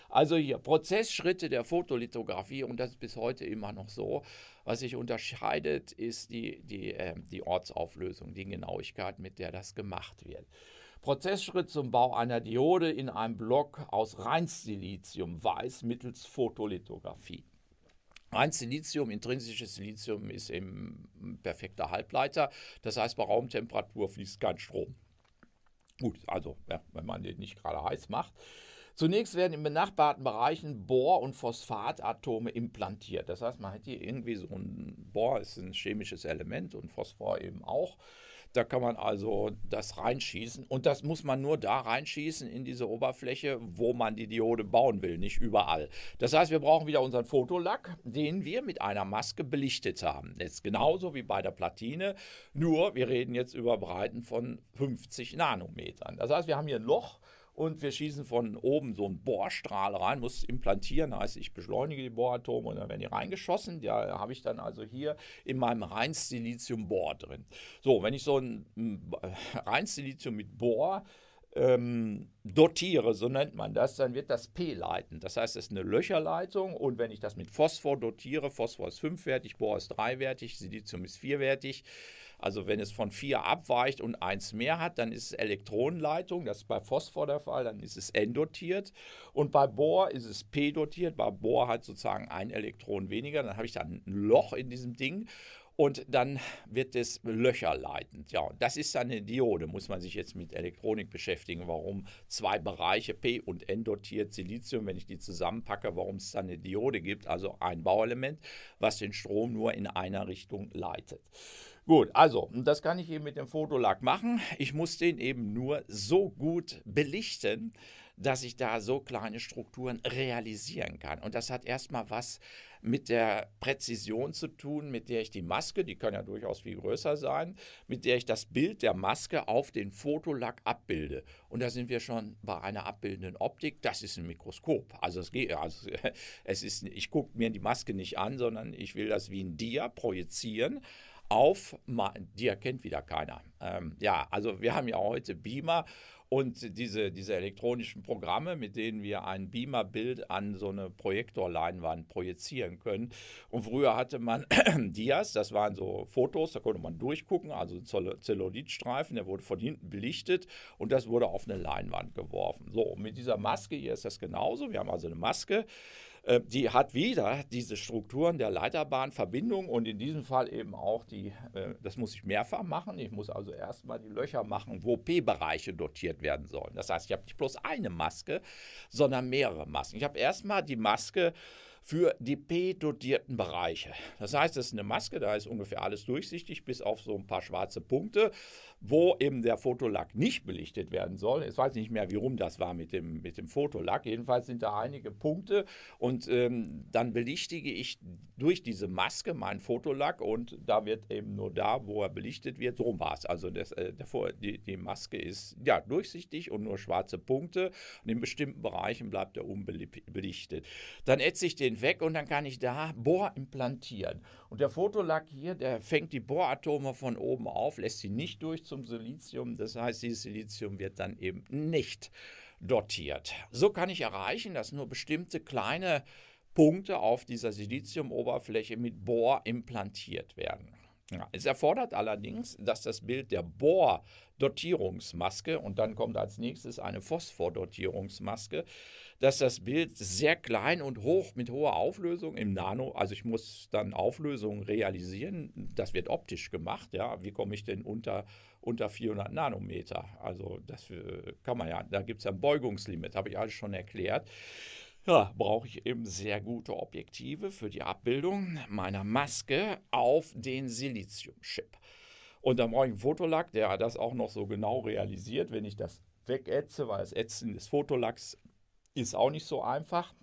Also hier Prozessschritte der Fotolithografie und das ist bis heute immer noch so. Was sich unterscheidet, ist die, die, äh, die Ortsauflösung, die Genauigkeit, mit der das gemacht wird. Prozessschritt zum Bau einer Diode in einem Block aus Reinsilizium weiß mittels Fotolithografie. Reinsilizium, intrinsisches Silizium ist ein perfekter Halbleiter. Das heißt, bei Raumtemperatur fließt kein Strom. Gut, also ja, wenn man den nicht gerade heiß macht. Zunächst werden in benachbarten Bereichen Bohr- und Phosphatatome implantiert. Das heißt, man hat hier irgendwie so ein Bohr ist ein chemisches Element und Phosphor eben auch. Da kann man also das reinschießen und das muss man nur da reinschießen in diese Oberfläche, wo man die Diode bauen will, nicht überall. Das heißt, wir brauchen wieder unseren Fotolack, den wir mit einer Maske belichtet haben. Jetzt genauso wie bei der Platine, nur wir reden jetzt über Breiten von 50 Nanometern. Das heißt, wir haben hier ein Loch und wir schießen von oben so einen Bohrstrahl rein, muss implantieren, heißt ich beschleunige die Bohratome und dann werden die reingeschossen. Da habe ich dann also hier in meinem Reinsilizium-Bohr drin. So, wenn ich so ein Reinsilizium mit Bohr ähm, dotiere, so nennt man das, dann wird das P leiten. Das heißt, es ist eine Löcherleitung und wenn ich das mit Phosphor dotiere, Phosphor ist 5-wertig, Bohr ist 3-wertig, Silizium ist 4-wertig, also wenn es von 4 abweicht und 1 mehr hat, dann ist es Elektronenleitung, das ist bei Phosphor der Fall, dann ist es N dotiert. Und bei Bohr ist es P dotiert, bei Bohr hat sozusagen ein Elektron weniger, dann habe ich dann ein Loch in diesem Ding und dann wird es löcherleitend. Ja, das ist dann eine Diode. Muss man sich jetzt mit Elektronik beschäftigen, warum zwei Bereiche P und N dotiert Silizium, wenn ich die zusammenpacke, warum es dann eine Diode gibt, also ein Bauelement, was den Strom nur in einer Richtung leitet. Gut, also, das kann ich eben mit dem Fotolack machen. Ich muss den eben nur so gut belichten, dass ich da so kleine Strukturen realisieren kann. Und das hat erstmal was mit der Präzision zu tun, mit der ich die Maske, die kann ja durchaus viel größer sein, mit der ich das Bild der Maske auf den Fotolack abbilde. Und da sind wir schon bei einer abbildenden Optik. Das ist ein Mikroskop. Also es geht, also es ist, ich gucke mir die Maske nicht an, sondern ich will das wie ein Dia projizieren auf, die erkennt wieder keiner. Ähm, ja, also wir haben ja heute Beamer und diese, diese elektronischen Programme, mit denen wir ein Beamer-Bild an so eine Projektorleinwand projizieren können. Und früher hatte man Dias, das waren so Fotos, da konnte man durchgucken, also Zellulitstreifen, der wurde von hinten belichtet und das wurde auf eine Leinwand geworfen. So, mit dieser Maske hier ist das genauso. Wir haben also eine Maske. Äh, die hat wieder diese Strukturen der Leiterbahnverbindung und in diesem Fall eben auch die, äh, das muss ich mehrfach machen. Ich muss also erstmal die Löcher machen, wo P-Bereiche dotiert werden sollen. Das heißt, ich habe nicht bloß eine Maske, sondern mehrere Masken. Ich habe erstmal die Maske für die P-dotierten Bereiche. Das heißt, es ist eine Maske, da ist ungefähr alles durchsichtig, bis auf so ein paar schwarze Punkte wo eben der Fotolack nicht belichtet werden soll. Ich weiß nicht mehr, wie rum das war mit dem, mit dem Fotolack. Jedenfalls sind da einige Punkte und ähm, dann belichtige ich durch diese Maske meinen Fotolack und da wird eben nur da, wo er belichtet wird, so war es. Also das, äh, der, die, die Maske ist ja durchsichtig und nur schwarze Punkte und in bestimmten Bereichen bleibt er unbelichtet. Dann ätze ich den weg und dann kann ich da Bohr implantieren. Und der Fotolack hier, der fängt die Bohratome von oben auf, lässt sie nicht durch zum Silizium. Das heißt, dieses Silizium wird dann eben nicht dotiert. So kann ich erreichen, dass nur bestimmte kleine Punkte auf dieser Siliziumoberfläche mit Bohr implantiert werden. Ja, es erfordert allerdings, dass das Bild der Bohr-Dotierungsmaske und dann kommt als nächstes eine Phosphordotierungsmaske dass das Bild sehr klein und hoch mit hoher Auflösung im Nano, also ich muss dann Auflösungen realisieren, das wird optisch gemacht, ja, wie komme ich denn unter, unter 400 Nanometer? Also das äh, kann man ja, da gibt es ja ein Beugungslimit, habe ich alles schon erklärt. Ja, brauche ich eben sehr gute Objektive für die Abbildung meiner Maske auf den Siliziumchip. Und dann brauche ich einen Fotolack, der das auch noch so genau realisiert, wenn ich das wegätze, weil das Ätzen des Fotolacks ist auch nicht so einfach.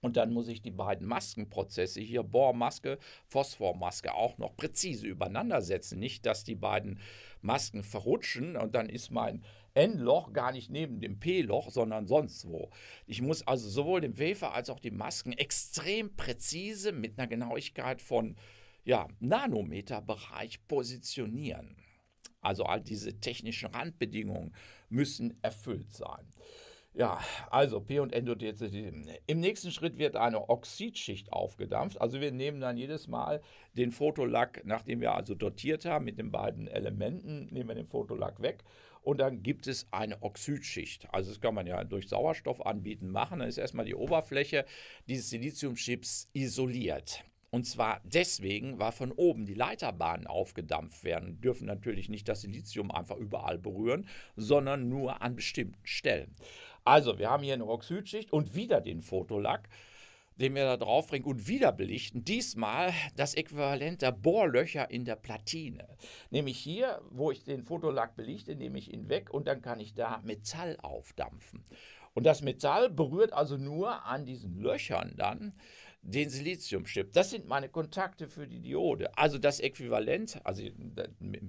Und dann muss ich die beiden Maskenprozesse hier, Bohrmaske, Phosphormaske, auch noch präzise übereinander setzen. Nicht, dass die beiden Masken verrutschen und dann ist mein N-Loch gar nicht neben dem P-Loch, sondern sonst wo. Ich muss also sowohl den Wefer als auch die Masken extrem präzise mit einer Genauigkeit von ja, Nanometerbereich positionieren. Also all diese technischen Randbedingungen müssen erfüllt sein. Ja, also P- und Endothelium. Im nächsten Schritt wird eine Oxidschicht aufgedampft. Also wir nehmen dann jedes Mal den Fotolack, nachdem wir also dotiert haben mit den beiden Elementen, nehmen wir den Fotolack weg und dann gibt es eine Oxidschicht. Also das kann man ja durch Sauerstoff anbieten machen. Dann ist erstmal die Oberfläche dieses Siliziumchips isoliert. Und zwar deswegen, weil von oben die Leiterbahnen aufgedampft werden, dürfen natürlich nicht das Silizium einfach überall berühren, sondern nur an bestimmten Stellen. Also, wir haben hier eine Oxidschicht und wieder den Fotolack, den wir da draufbringen und wieder belichten. Diesmal das Äquivalent der Bohrlöcher in der Platine. Nämlich hier, wo ich den Fotolack belichte, nehme ich ihn weg und dann kann ich da Metall aufdampfen. Und das Metall berührt also nur an diesen Löchern dann den Siliziumchip. Das sind meine Kontakte für die Diode. Also das Äquivalent, also im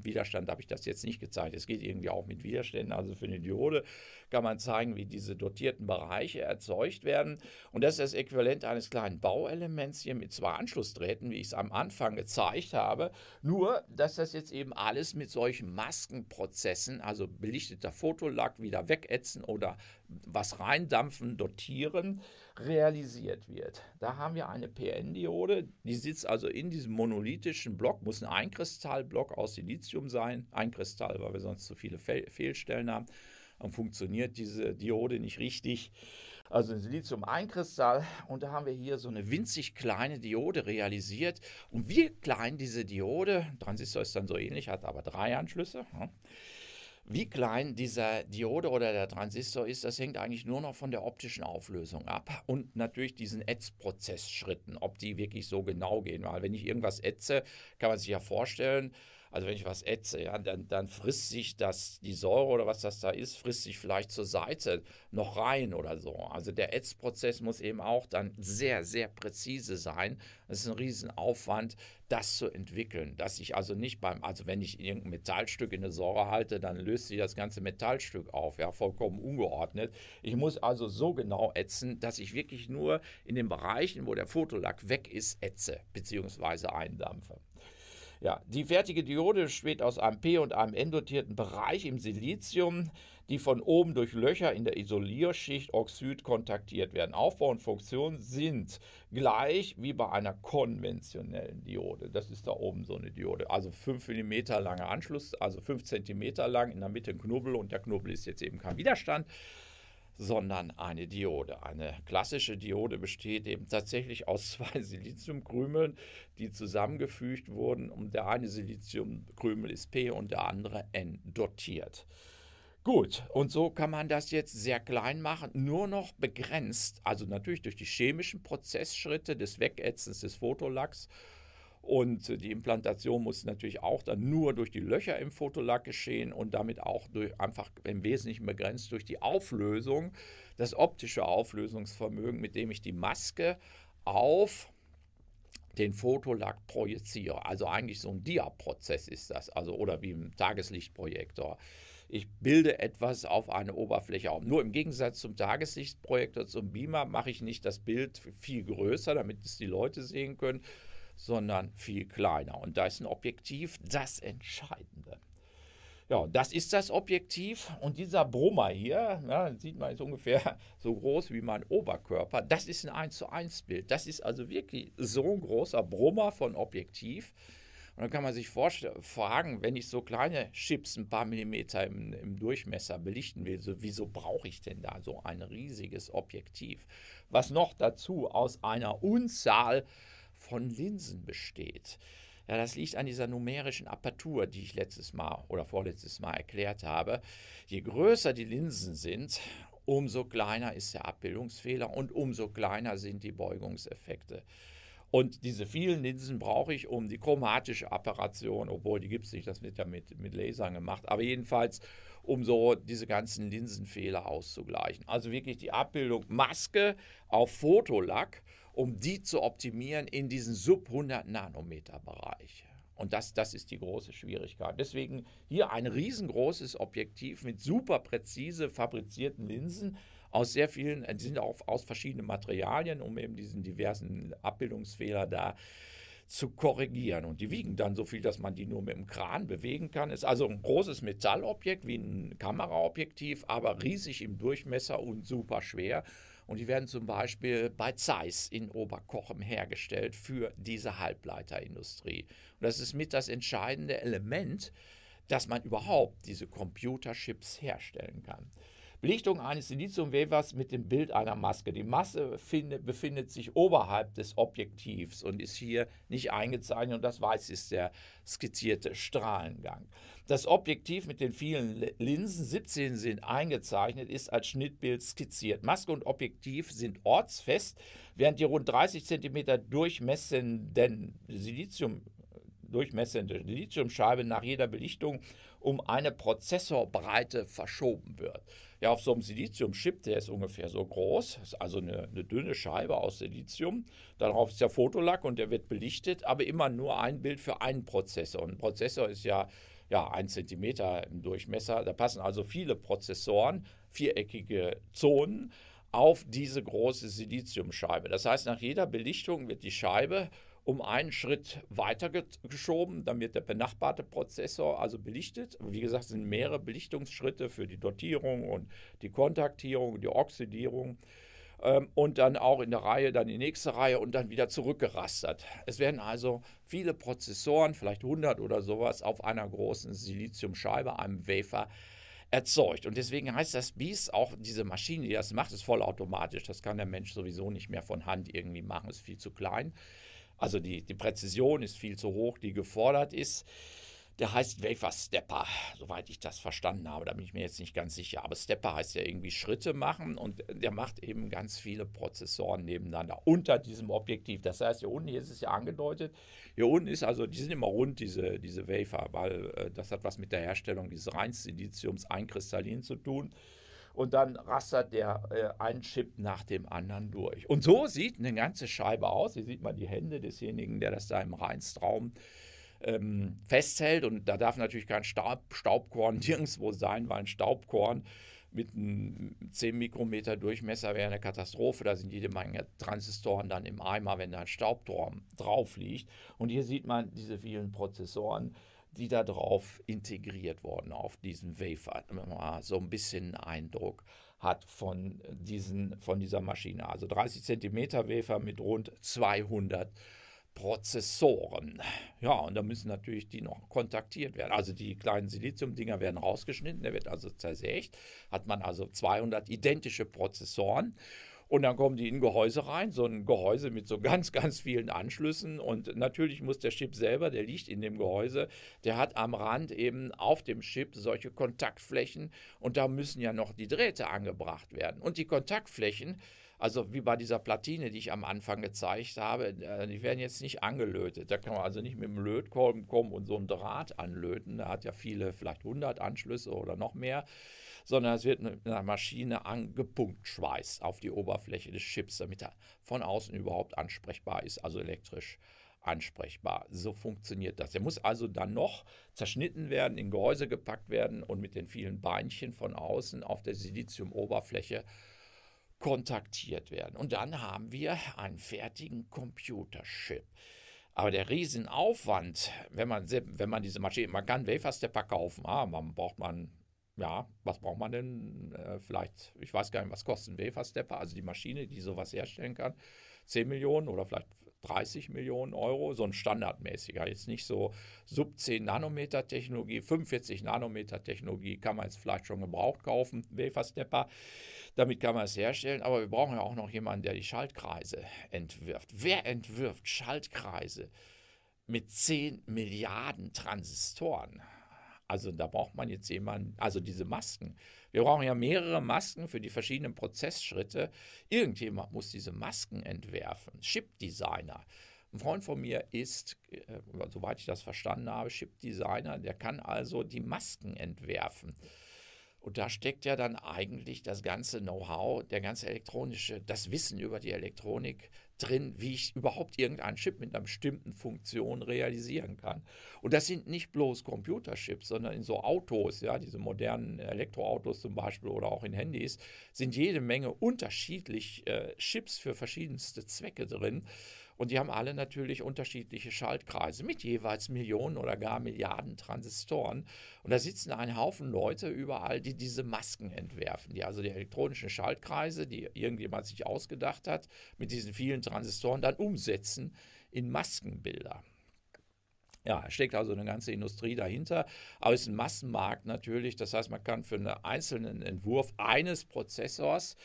Widerstand habe ich das jetzt nicht gezeigt. Es geht irgendwie auch mit Widerständen. Also für eine Diode kann man zeigen, wie diese dotierten Bereiche erzeugt werden. Und das ist das Äquivalent eines kleinen Bauelements hier mit zwei Anschlussdrähten, wie ich es am Anfang gezeigt habe. Nur, dass das jetzt eben alles mit solchen Maskenprozessen, also belichteter Fotolack wieder wegätzen oder was reindampfen, dotieren, realisiert wird. Da haben wir hier eine PN-Diode, die sitzt also in diesem monolithischen Block, muss ein Einkristallblock aus Silizium sein, ein Kristall, weil wir sonst zu viele Fe Fehlstellen haben, dann funktioniert diese Diode nicht richtig. Also ein Silizium-Einkristall und da haben wir hier so eine winzig kleine Diode realisiert und wie klein diese Diode, Transistor ist dann so ähnlich, hat aber drei Anschlüsse, wie klein dieser Diode oder der Transistor ist, das hängt eigentlich nur noch von der optischen Auflösung ab und natürlich diesen Ätzprozessschritten, ob die wirklich so genau gehen. Weil wenn ich irgendwas ätze, kann man sich ja vorstellen, also wenn ich was ätze, ja, dann, dann frisst sich das, die Säure oder was das da ist, frisst sich vielleicht zur Seite noch rein oder so. Also der Ätzprozess muss eben auch dann sehr, sehr präzise sein. Das ist ein Riesenaufwand, das zu entwickeln, dass ich also nicht beim, also wenn ich irgendein Metallstück in eine Säure halte, dann löst sich das ganze Metallstück auf, ja, vollkommen ungeordnet. Ich muss also so genau ätzen, dass ich wirklich nur in den Bereichen, wo der Fotolack weg ist, ätze, beziehungsweise eindampfe. Ja, die fertige Diode besteht aus einem P- und einem N-dotierten Bereich im Silizium, die von oben durch Löcher in der Isolierschicht Oxid kontaktiert werden. Aufbau und Funktion sind gleich wie bei einer konventionellen Diode. Das ist da oben so eine Diode. Also 5 mm langer Anschluss, also 5 cm lang, in der Mitte ein Knubbel und der Knubbel ist jetzt eben kein Widerstand sondern eine Diode. Eine klassische Diode besteht eben tatsächlich aus zwei Siliziumkrümeln, die zusammengefügt wurden und der eine Siliziumkrümel ist P und der andere N dotiert. Gut, und so kann man das jetzt sehr klein machen, nur noch begrenzt, also natürlich durch die chemischen Prozessschritte des Wegätzens des Fotolacks und die Implantation muss natürlich auch dann nur durch die Löcher im Fotolack geschehen und damit auch durch, einfach im Wesentlichen begrenzt durch die Auflösung, das optische Auflösungsvermögen, mit dem ich die Maske auf den Fotolack projiziere. Also eigentlich so ein Dia-Prozess ist das, also oder wie im Tageslichtprojektor. Ich bilde etwas auf eine Oberfläche auf. Nur im Gegensatz zum Tageslichtprojektor, zum Beamer, mache ich nicht das Bild viel größer, damit es die Leute sehen können, sondern viel kleiner. Und da ist ein Objektiv das Entscheidende. Ja, das ist das Objektiv und dieser Brummer hier, ja, sieht man ist ungefähr so groß wie mein Oberkörper, das ist ein 1 zu 1 Bild. Das ist also wirklich so ein großer Brummer von Objektiv. Und dann kann man sich fragen, wenn ich so kleine Chips ein paar Millimeter im, im Durchmesser belichten will, so, wieso brauche ich denn da so ein riesiges Objektiv? Was noch dazu aus einer Unzahl äh, von Linsen besteht. Ja, das liegt an dieser numerischen Apertur, die ich letztes Mal oder vorletztes Mal erklärt habe. Je größer die Linsen sind, umso kleiner ist der Abbildungsfehler und umso kleiner sind die Beugungseffekte. Und diese vielen Linsen brauche ich, um die chromatische Apparation, obwohl die gibt es nicht, das wird ja mit, mit Lasern gemacht, aber jedenfalls, um so diese ganzen Linsenfehler auszugleichen. Also wirklich die Abbildung Maske auf Fotolack um die zu optimieren in diesen Sub-100-Nanometer-Bereich. Und das, das ist die große Schwierigkeit. Deswegen hier ein riesengroßes Objektiv mit super präzise fabrizierten Linsen aus sehr vielen, die sind auch aus verschiedenen Materialien, um eben diesen diversen Abbildungsfehler da zu korrigieren. Und die wiegen dann so viel, dass man die nur mit dem Kran bewegen kann. Ist also ein großes Metallobjekt wie ein Kameraobjektiv, aber riesig im Durchmesser und super schwer. Und die werden zum Beispiel bei Zeiss in Oberkochem hergestellt für diese Halbleiterindustrie. Und das ist mit das entscheidende Element, dass man überhaupt diese Computerchips herstellen kann. Belichtung eines Siliziumwefers mit dem Bild einer Maske. Die Masse finde, befindet sich oberhalb des Objektivs und ist hier nicht eingezeichnet und das weiß ist der skizzierte Strahlengang. Das Objektiv mit den vielen Linsen, 17 sind eingezeichnet, ist als Schnittbild skizziert. Maske und Objektiv sind ortsfest, während die rund 30 cm durchmessenden Silizium durchmessende Lithiumscheibe nach jeder Belichtung um eine Prozessorbreite verschoben wird. Ja, auf so einem Silizium-Chip, der ist ungefähr so groß, ist also eine, eine dünne Scheibe aus Silizium. Darauf ist der Fotolack und der wird belichtet, aber immer nur ein Bild für einen Prozessor. Und ein Prozessor ist ja ja, ein Zentimeter im Durchmesser. Da passen also viele Prozessoren, viereckige Zonen auf diese große Siliziumscheibe. Das heißt, nach jeder Belichtung wird die Scheibe um einen Schritt weiter geschoben, dann wird der benachbarte Prozessor also belichtet. Wie gesagt, sind mehrere Belichtungsschritte für die Dotierung und die Kontaktierung, die Oxidierung ähm, und dann auch in der Reihe, dann die nächste Reihe und dann wieder zurückgerastert. Es werden also viele Prozessoren, vielleicht 100 oder sowas, auf einer großen Siliziumscheibe, einem Wafer, erzeugt. Und deswegen heißt das BIS auch, diese Maschine, die das macht, ist vollautomatisch. Das kann der Mensch sowieso nicht mehr von Hand irgendwie machen, ist viel zu klein. Also die, die Präzision ist viel zu hoch, die gefordert ist. Der heißt Wafer Stepper, soweit ich das verstanden habe. Da bin ich mir jetzt nicht ganz sicher. Aber Stepper heißt ja irgendwie Schritte machen und der macht eben ganz viele Prozessoren nebeneinander unter diesem Objektiv. Das heißt, hier unten hier ist es ja angedeutet. Hier unten ist also, die sind immer rund, diese, diese Wafer, weil äh, das hat was mit der Herstellung dieses Reinsiliziums Einkristallin zu tun und dann rastert der äh, einen Chip nach dem anderen durch. Und so sieht eine ganze Scheibe aus. Hier sieht man die Hände desjenigen, der das da im Reinstraum ähm, festhält. Und da darf natürlich kein Staub, Staubkorn nirgendwo sein, weil ein Staubkorn mit einem 10 Mikrometer Durchmesser wäre eine Katastrophe. Da sind jede Menge Transistoren dann im Eimer, wenn da ein Staub drauf liegt. Und hier sieht man diese vielen Prozessoren die darauf integriert wurden auf diesen Wafer, wenn man so ein bisschen Eindruck hat von, diesen, von dieser Maschine. Also 30 cm Wafer mit rund 200 Prozessoren. Ja, und da müssen natürlich die noch kontaktiert werden. Also die kleinen Silizium-Dinger werden rausgeschnitten, der wird also zersägt. Hat man also 200 identische Prozessoren und dann kommen die in ein Gehäuse rein, so ein Gehäuse mit so ganz, ganz vielen Anschlüssen. Und natürlich muss der Chip selber, der liegt in dem Gehäuse, der hat am Rand eben auf dem Chip solche Kontaktflächen. Und da müssen ja noch die Drähte angebracht werden. Und die Kontaktflächen, also wie bei dieser Platine, die ich am Anfang gezeigt habe, äh, die werden jetzt nicht angelötet. Da kann man also nicht mit dem Lötkolben kommen und so einen Draht anlöten. Da hat ja viele, vielleicht 100 Anschlüsse oder noch mehr sondern es wird mit einer Maschine angepunkt schweißt auf die Oberfläche des Chips, damit er von außen überhaupt ansprechbar ist, also elektrisch ansprechbar. So funktioniert das. Er muss also dann noch zerschnitten werden, in Gehäuse gepackt werden und mit den vielen Beinchen von außen auf der Siliziumoberfläche kontaktiert werden. Und dann haben wir einen fertigen Computerchip. Aber der Riesenaufwand, wenn man, wenn man diese Maschine, man kann Waferstepper kaufen, aber ah, man braucht man ja, was braucht man denn? Äh, vielleicht, ich weiß gar nicht, was kostet ein Wafer-Stepper, also die Maschine, die sowas herstellen kann. 10 Millionen oder vielleicht 30 Millionen Euro, so ein standardmäßiger. Jetzt nicht so sub 10 Nanometer Technologie, 45 Nanometer Technologie kann man jetzt vielleicht schon gebraucht kaufen, Wafer-Stepper. Damit kann man es herstellen, aber wir brauchen ja auch noch jemanden, der die Schaltkreise entwirft. Wer entwirft Schaltkreise mit 10 Milliarden Transistoren? Also da braucht man jetzt jemanden, also diese Masken. Wir brauchen ja mehrere Masken für die verschiedenen Prozessschritte. Irgendjemand muss diese Masken entwerfen. Chip-Designer. Ein Freund von mir ist, äh, soweit ich das verstanden habe, Chip-Designer. Der kann also die Masken entwerfen. Und da steckt ja dann eigentlich das ganze Know-how, der ganze elektronische, das Wissen über die Elektronik drin, wie ich überhaupt irgendeinen Chip mit einer bestimmten Funktion realisieren kann. Und das sind nicht bloß Computerchips, sondern in so Autos, ja, diese modernen Elektroautos zum Beispiel oder auch in Handys, sind jede Menge unterschiedlich äh, Chips für verschiedenste Zwecke drin. Und die haben alle natürlich unterschiedliche Schaltkreise mit jeweils Millionen oder gar Milliarden Transistoren. Und da sitzen ein Haufen Leute überall, die diese Masken entwerfen, die also die elektronischen Schaltkreise, die irgendjemand sich ausgedacht hat, mit diesen vielen Transistoren dann umsetzen in Maskenbilder. Ja, steckt also eine ganze Industrie dahinter, aber es ist ein Massenmarkt natürlich. Das heißt, man kann für einen einzelnen Entwurf eines Prozessors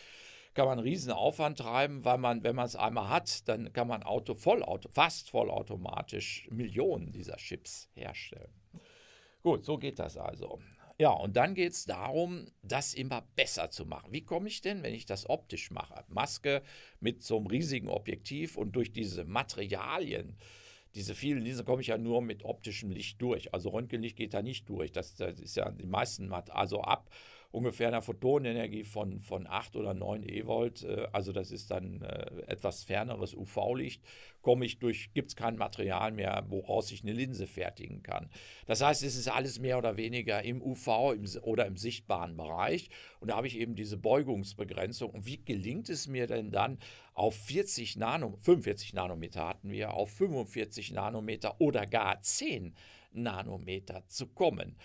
kann man einen riesen Aufwand treiben, weil man, wenn man es einmal hat, dann kann man Auto, vollauto, fast vollautomatisch Millionen dieser Chips herstellen. Gut, so geht das also. Ja, und dann geht es darum, das immer besser zu machen. Wie komme ich denn, wenn ich das optisch mache? Maske mit so einem riesigen Objektiv und durch diese Materialien, diese vielen diese komme ich ja nur mit optischem Licht durch. Also Röntgenlicht geht da nicht durch. Das, das ist ja die meisten, also ab ungefähr einer Photonenergie von, von 8 oder 9 E-Volt, äh, also das ist dann äh, etwas ferneres UV-Licht, komme ich durch, gibt es kein Material mehr, woraus ich eine Linse fertigen kann. Das heißt, es ist alles mehr oder weniger im UV im, oder im sichtbaren Bereich und da habe ich eben diese Beugungsbegrenzung. Und wie gelingt es mir denn dann, auf 40 Nanometer, 45 Nanometer hatten wir, auf 45 Nanometer oder gar 10 Nanometer zu kommen?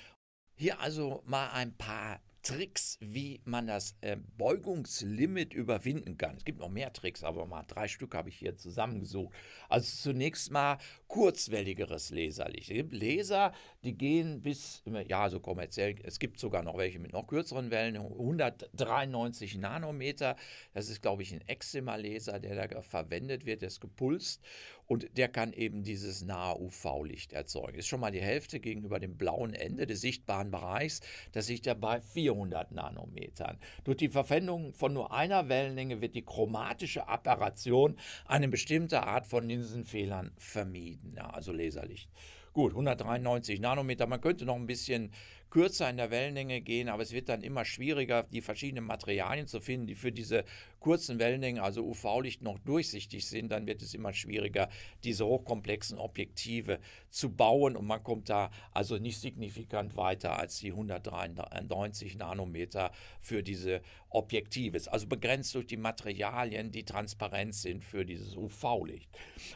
Hier also mal ein paar Tricks, wie man das äh, Beugungslimit überwinden kann. Es gibt noch mehr Tricks, aber mal drei Stück habe ich hier zusammengesucht. Also zunächst mal kurzwelligeres Leserlicht. Es gibt Leser, die gehen bis, ja, so kommerziell, es gibt sogar noch welche mit noch kürzeren Wellen, 193 Nanometer. Das ist, glaube ich, ein eczema laser der da verwendet wird, der ist gepulst und der kann eben dieses nahe UV-Licht erzeugen. Ist schon mal die Hälfte gegenüber dem blauen Ende des sichtbaren Bereichs. Das liegt ja bei 400 Nanometern. Durch die Verwendung von nur einer Wellenlänge wird die chromatische Apparation eine bestimmte Art von Linsenfehlern vermieden, ja, also Laserlicht. Gut, 193 Nanometer, man könnte noch ein bisschen kürzer in der Wellenlänge gehen, aber es wird dann immer schwieriger, die verschiedenen Materialien zu finden, die für diese kurzen Wellenlängen, also UV-Licht, noch durchsichtig sind. Dann wird es immer schwieriger, diese hochkomplexen Objektive zu bauen und man kommt da also nicht signifikant weiter als die 193 Nanometer für diese Objektive. Also begrenzt durch die Materialien, die transparent sind für dieses UV-Licht.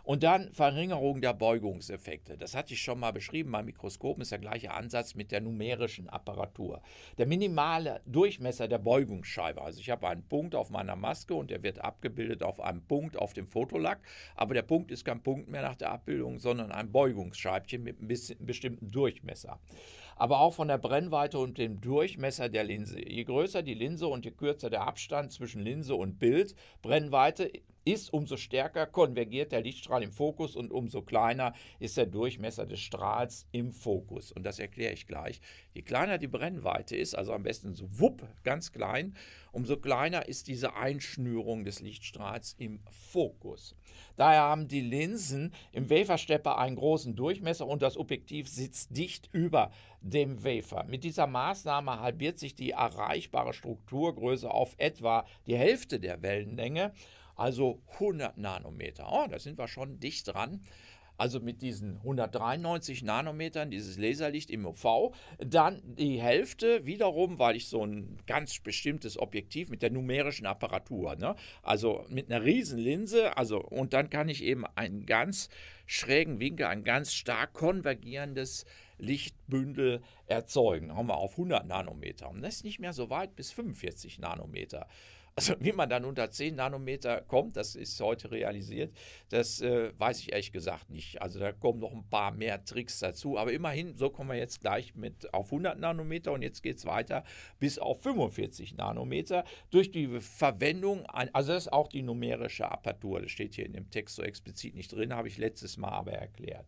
Und dann Verringerung der Beugungseffekte. Das hatte ich schon mal beschrieben beim Mikroskopen, ist der gleiche Ansatz mit der Numerik militärischen Apparatur. Der minimale Durchmesser der Beugungsscheibe, also ich habe einen Punkt auf meiner Maske und der wird abgebildet auf einem Punkt auf dem Fotolack, aber der Punkt ist kein Punkt mehr nach der Abbildung, sondern ein Beugungsscheibchen mit einem bestimmten Durchmesser. Aber auch von der Brennweite und dem Durchmesser der Linse. Je größer die Linse und je kürzer der Abstand zwischen Linse und Bild, Brennweite ist, umso stärker konvergiert der Lichtstrahl im Fokus und umso kleiner ist der Durchmesser des Strahls im Fokus. Und das erkläre ich gleich. Je kleiner die Brennweite ist, also am besten so wupp, ganz klein, umso kleiner ist diese Einschnürung des Lichtstrahls im Fokus. Daher haben die Linsen im Waferstepper einen großen Durchmesser und das Objektiv sitzt dicht über dem Wafer. Mit dieser Maßnahme halbiert sich die erreichbare Strukturgröße auf etwa die Hälfte der Wellenlänge also 100 Nanometer. Oh, da sind wir schon dicht dran. Also mit diesen 193 Nanometern dieses Laserlicht im UV, dann die Hälfte wiederum, weil ich so ein ganz bestimmtes Objektiv mit der numerischen Apparatur, ne? also mit einer riesen Linse, also und dann kann ich eben einen ganz schrägen Winkel, ein ganz stark konvergierendes Lichtbündel erzeugen. Haben wir auf 100 Nanometer. Und das ist nicht mehr so weit bis 45 Nanometer. Also wie man dann unter 10 Nanometer kommt, das ist heute realisiert, das äh, weiß ich ehrlich gesagt nicht. Also da kommen noch ein paar mehr Tricks dazu. Aber immerhin, so kommen wir jetzt gleich mit auf 100 Nanometer und jetzt geht es weiter bis auf 45 Nanometer durch die Verwendung, also das ist auch die numerische Apertur, das steht hier in dem Text so explizit nicht drin, habe ich letztes Mal aber erklärt.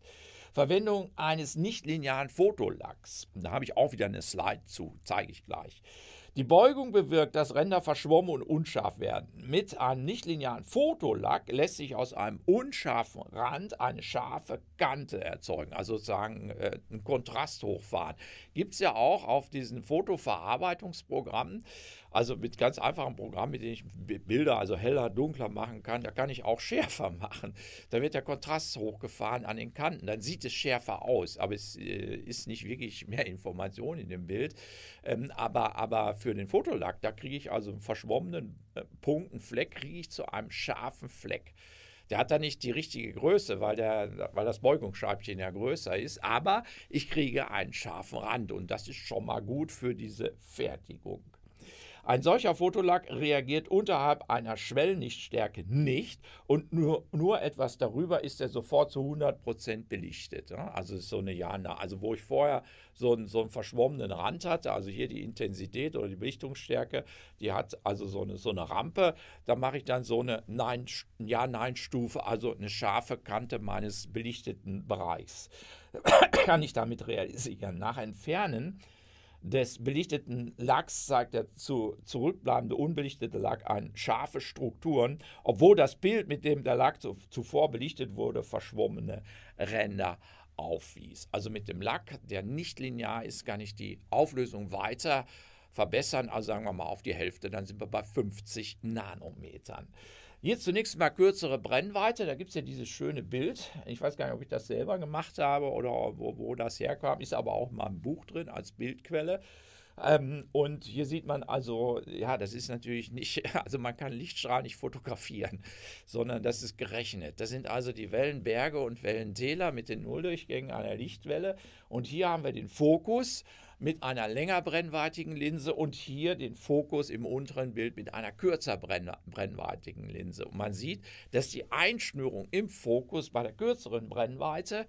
Verwendung eines nichtlinearen Fotolacks. Da habe ich auch wieder eine Slide zu, zeige ich gleich. Die Beugung bewirkt, dass Ränder verschwommen und unscharf werden. Mit einem nichtlinearen Fotolack lässt sich aus einem unscharfen Rand eine scharfe Kante erzeugen, also sozusagen äh, einen Kontrast hochfahren. Gibt es ja auch auf diesen Fotoverarbeitungsprogrammen also mit ganz einfachen Programmen, mit denen ich Bilder, also heller, dunkler machen kann, da kann ich auch schärfer machen. Da wird der Kontrast hochgefahren an den Kanten. Dann sieht es schärfer aus, aber es äh, ist nicht wirklich mehr Information in dem Bild. Ähm, aber, aber für den Fotolack, da kriege ich also einen verschwommenen äh, Punkt, einen Fleck, kriege ich zu einem scharfen Fleck. Der hat da nicht die richtige Größe, weil, der, weil das Beugungsscheibchen ja größer ist. Aber ich kriege einen scharfen Rand und das ist schon mal gut für diese Fertigung. Ein solcher Fotolack reagiert unterhalb einer Schwellnichtstärke nicht und nur, nur etwas darüber ist er sofort zu 100% belichtet. Also ist so eine Jana. Also wo ich vorher so einen, so einen verschwommenen Rand hatte, also hier die Intensität oder die Belichtungsstärke, die hat also so eine, so eine Rampe, da mache ich dann so eine Nein, Ja-Nein-Stufe, also eine scharfe Kante meines belichteten Bereichs. Kann ich damit realisieren. Nach Entfernen des belichteten Lacks zeigt der zu, zurückbleibende unbelichtete Lack an scharfe Strukturen, obwohl das Bild, mit dem der Lack zu, zuvor belichtet wurde, verschwommene Ränder aufwies. Also mit dem Lack, der nicht linear ist, kann ich die Auflösung weiter verbessern, also sagen wir mal auf die Hälfte, dann sind wir bei 50 Nanometern. Hier zunächst mal kürzere Brennweite. Da gibt es ja dieses schöne Bild. Ich weiß gar nicht, ob ich das selber gemacht habe oder wo, wo das herkam. Ist aber auch mal ein Buch drin als Bildquelle. Ähm, und hier sieht man also, ja, das ist natürlich nicht, also man kann Lichtstrahlen nicht fotografieren, sondern das ist gerechnet. Das sind also die Wellenberge und Wellentäler mit den Nulldurchgängen einer Lichtwelle. Und hier haben wir den Fokus mit einer länger brennweitigen Linse und hier den Fokus im unteren Bild mit einer kürzer brennweitigen Linse. Und man sieht, dass die Einschnürung im Fokus bei der kürzeren Brennweite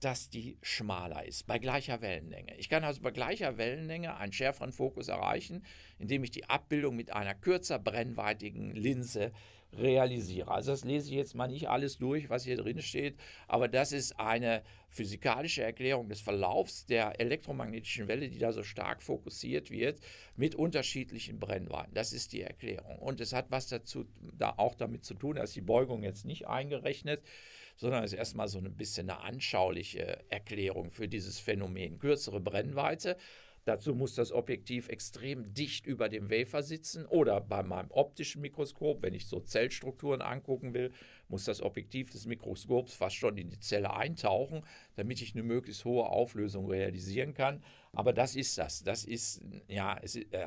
dass die schmaler ist, bei gleicher Wellenlänge. Ich kann also bei gleicher Wellenlänge einen schärferen Fokus erreichen, indem ich die Abbildung mit einer kürzer brennweitigen Linse realisiere. Also das lese ich jetzt mal nicht alles durch, was hier drin steht, aber das ist eine physikalische Erklärung des Verlaufs der elektromagnetischen Welle, die da so stark fokussiert wird, mit unterschiedlichen Brennweiten. Das ist die Erklärung. Und es hat was dazu, da auch damit zu tun, dass die Beugung jetzt nicht eingerechnet ist sondern es ist erstmal so ein bisschen eine anschauliche Erklärung für dieses Phänomen. Kürzere Brennweite. Dazu muss das Objektiv extrem dicht über dem Wafer sitzen oder bei meinem optischen Mikroskop, wenn ich so Zellstrukturen angucken will, muss das Objektiv des Mikroskops fast schon in die Zelle eintauchen, damit ich eine möglichst hohe Auflösung realisieren kann. Aber das ist das. Das ist, ja, es ist, äh,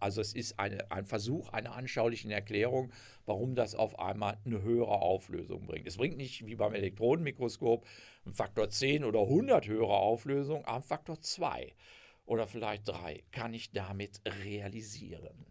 also es ist eine, ein Versuch einer anschaulichen Erklärung, warum das auf einmal eine höhere Auflösung bringt. Es bringt nicht wie beim Elektronenmikroskop einen Faktor 10 oder 100 höhere Auflösung, aber einen Faktor 2 oder vielleicht 3 kann ich damit realisieren.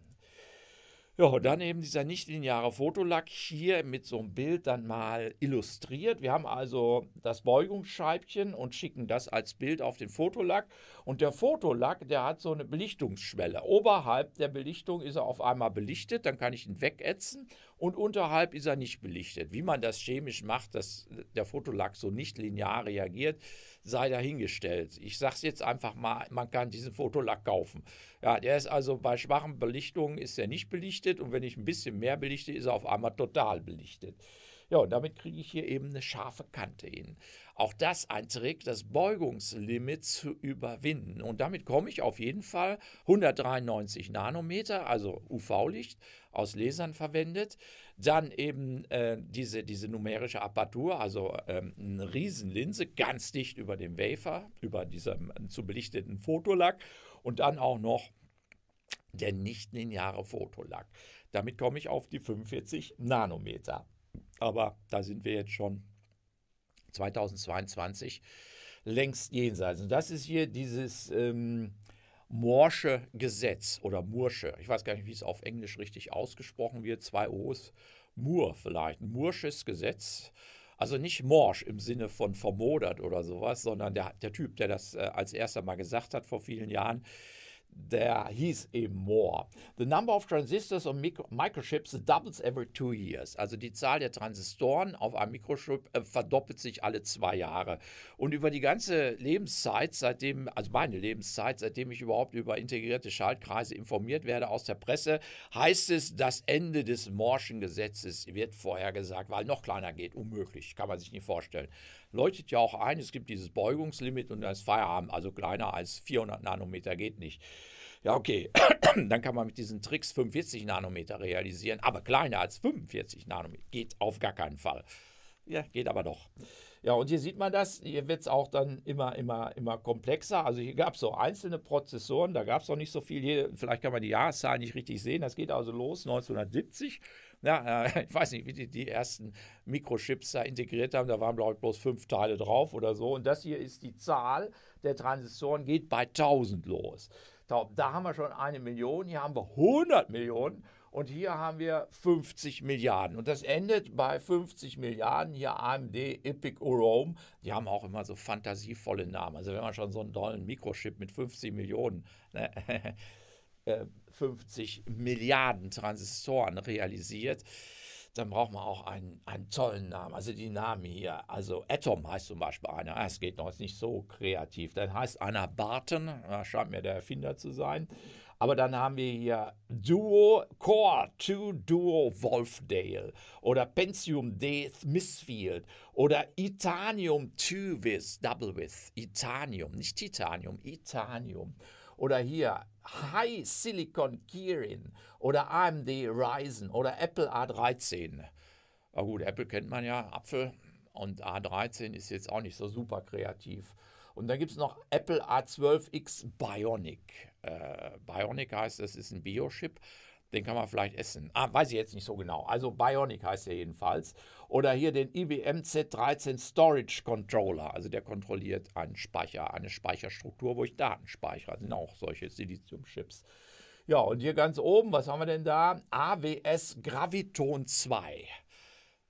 Ja, und dann eben dieser nicht-lineare Fotolack hier mit so einem Bild dann mal illustriert. Wir haben also das Beugungsscheibchen und schicken das als Bild auf den Fotolack. Und der Fotolack, der hat so eine Belichtungsschwelle. Oberhalb der Belichtung ist er auf einmal belichtet, dann kann ich ihn wegätzen und unterhalb ist er nicht belichtet. Wie man das chemisch macht, dass der Fotolack so nicht linear reagiert, sei dahingestellt. Ich sage es jetzt einfach mal, man kann diesen Fotolack kaufen. Ja, der ist also bei schwachen Belichtungen ist er nicht belichtet und wenn ich ein bisschen mehr belichte, ist er auf einmal total belichtet. Ja, und damit kriege ich hier eben eine scharfe Kante hin. Auch das ein Trick, das Beugungslimit zu überwinden. Und damit komme ich auf jeden Fall 193 Nanometer, also UV-Licht aus Lasern verwendet, dann eben äh, diese, diese numerische Apertur, also ähm, eine Riesenlinse, ganz dicht über dem Wafer, über diesem äh, zu belichteten Fotolack und dann auch noch der nicht-lineare Fotolack. Damit komme ich auf die 45 Nanometer. Aber da sind wir jetzt schon 2022 längst jenseits. Und das ist hier dieses ähm, Morsche Gesetz oder Mursche. Ich weiß gar nicht, wie es auf Englisch richtig ausgesprochen wird. Zwei O's. Mur vielleicht. Mursches Gesetz. Also nicht morsch im Sinne von vermodert oder sowas, sondern der, der Typ, der das äh, als erster mal gesagt hat vor vielen Jahren, der hieß eben Moore. The number of transistors on microchips doubles every two years. Also die Zahl der Transistoren auf einem Mikrochip äh, verdoppelt sich alle zwei Jahre. Und über die ganze Lebenszeit, seitdem, also meine Lebenszeit, seitdem ich überhaupt über integrierte Schaltkreise informiert werde aus der Presse, heißt es, das Ende des Morschen Gesetzes wird vorhergesagt, weil noch kleiner geht. Unmöglich, kann man sich nicht vorstellen leuchtet ja auch ein, es gibt dieses Beugungslimit und das Feierabend, also kleiner als 400 Nanometer geht nicht. Ja, okay, dann kann man mit diesen Tricks 45 Nanometer realisieren, aber kleiner als 45 Nanometer geht auf gar keinen Fall. Ja, geht aber doch. Ja, und hier sieht man das, hier wird es auch dann immer, immer, immer komplexer. Also hier gab es so einzelne Prozessoren, da gab es noch nicht so viel. Hier, vielleicht kann man die Jahreszahl nicht richtig sehen, das geht also los 1970 na, äh, ich weiß nicht, wie die die ersten Mikrochips da integriert haben. Da waren, glaube ich, bloß fünf Teile drauf oder so. Und das hier ist die Zahl der Transistoren, geht bei 1000 los. Da, haben wir schon eine Million, hier haben wir 100 Millionen und hier haben wir 50 Milliarden. Und das endet bei 50 Milliarden. Hier AMD, Epic Orome, die haben auch immer so fantasievolle Namen. Also wenn man schon so einen tollen Mikrochip mit 50 Millionen, ne, äh, 50 Milliarden Transistoren realisiert, dann braucht man auch einen, einen tollen Namen. Also die Namen hier, also Atom heißt zum Beispiel einer, ah, es geht noch nicht so kreativ, dann heißt einer Barton, scheint mir der Erfinder zu sein. Aber dann haben wir hier Duo Core, Two Duo Wolfdale oder Pentium D Smithfield oder Itanium 2 with, Double with, Itanium, nicht Titanium, Itanium oder hier High Silicon Kirin oder AMD Ryzen oder Apple A13. Na gut, Apple kennt man ja, Apfel. Und A13 ist jetzt auch nicht so super kreativ. Und dann gibt es noch Apple A12X Bionic. Äh, Bionic heißt, das ist ein Biochip. Den kann man vielleicht essen. Ah, weiß ich jetzt nicht so genau. Also Bionic heißt er jedenfalls. Oder hier den IBM Z13 Storage Controller. Also der kontrolliert einen Speicher, eine Speicherstruktur, wo ich Daten speichere. Das sind auch solche Silizium-Chips. Ja, und hier ganz oben, was haben wir denn da? AWS Graviton 2.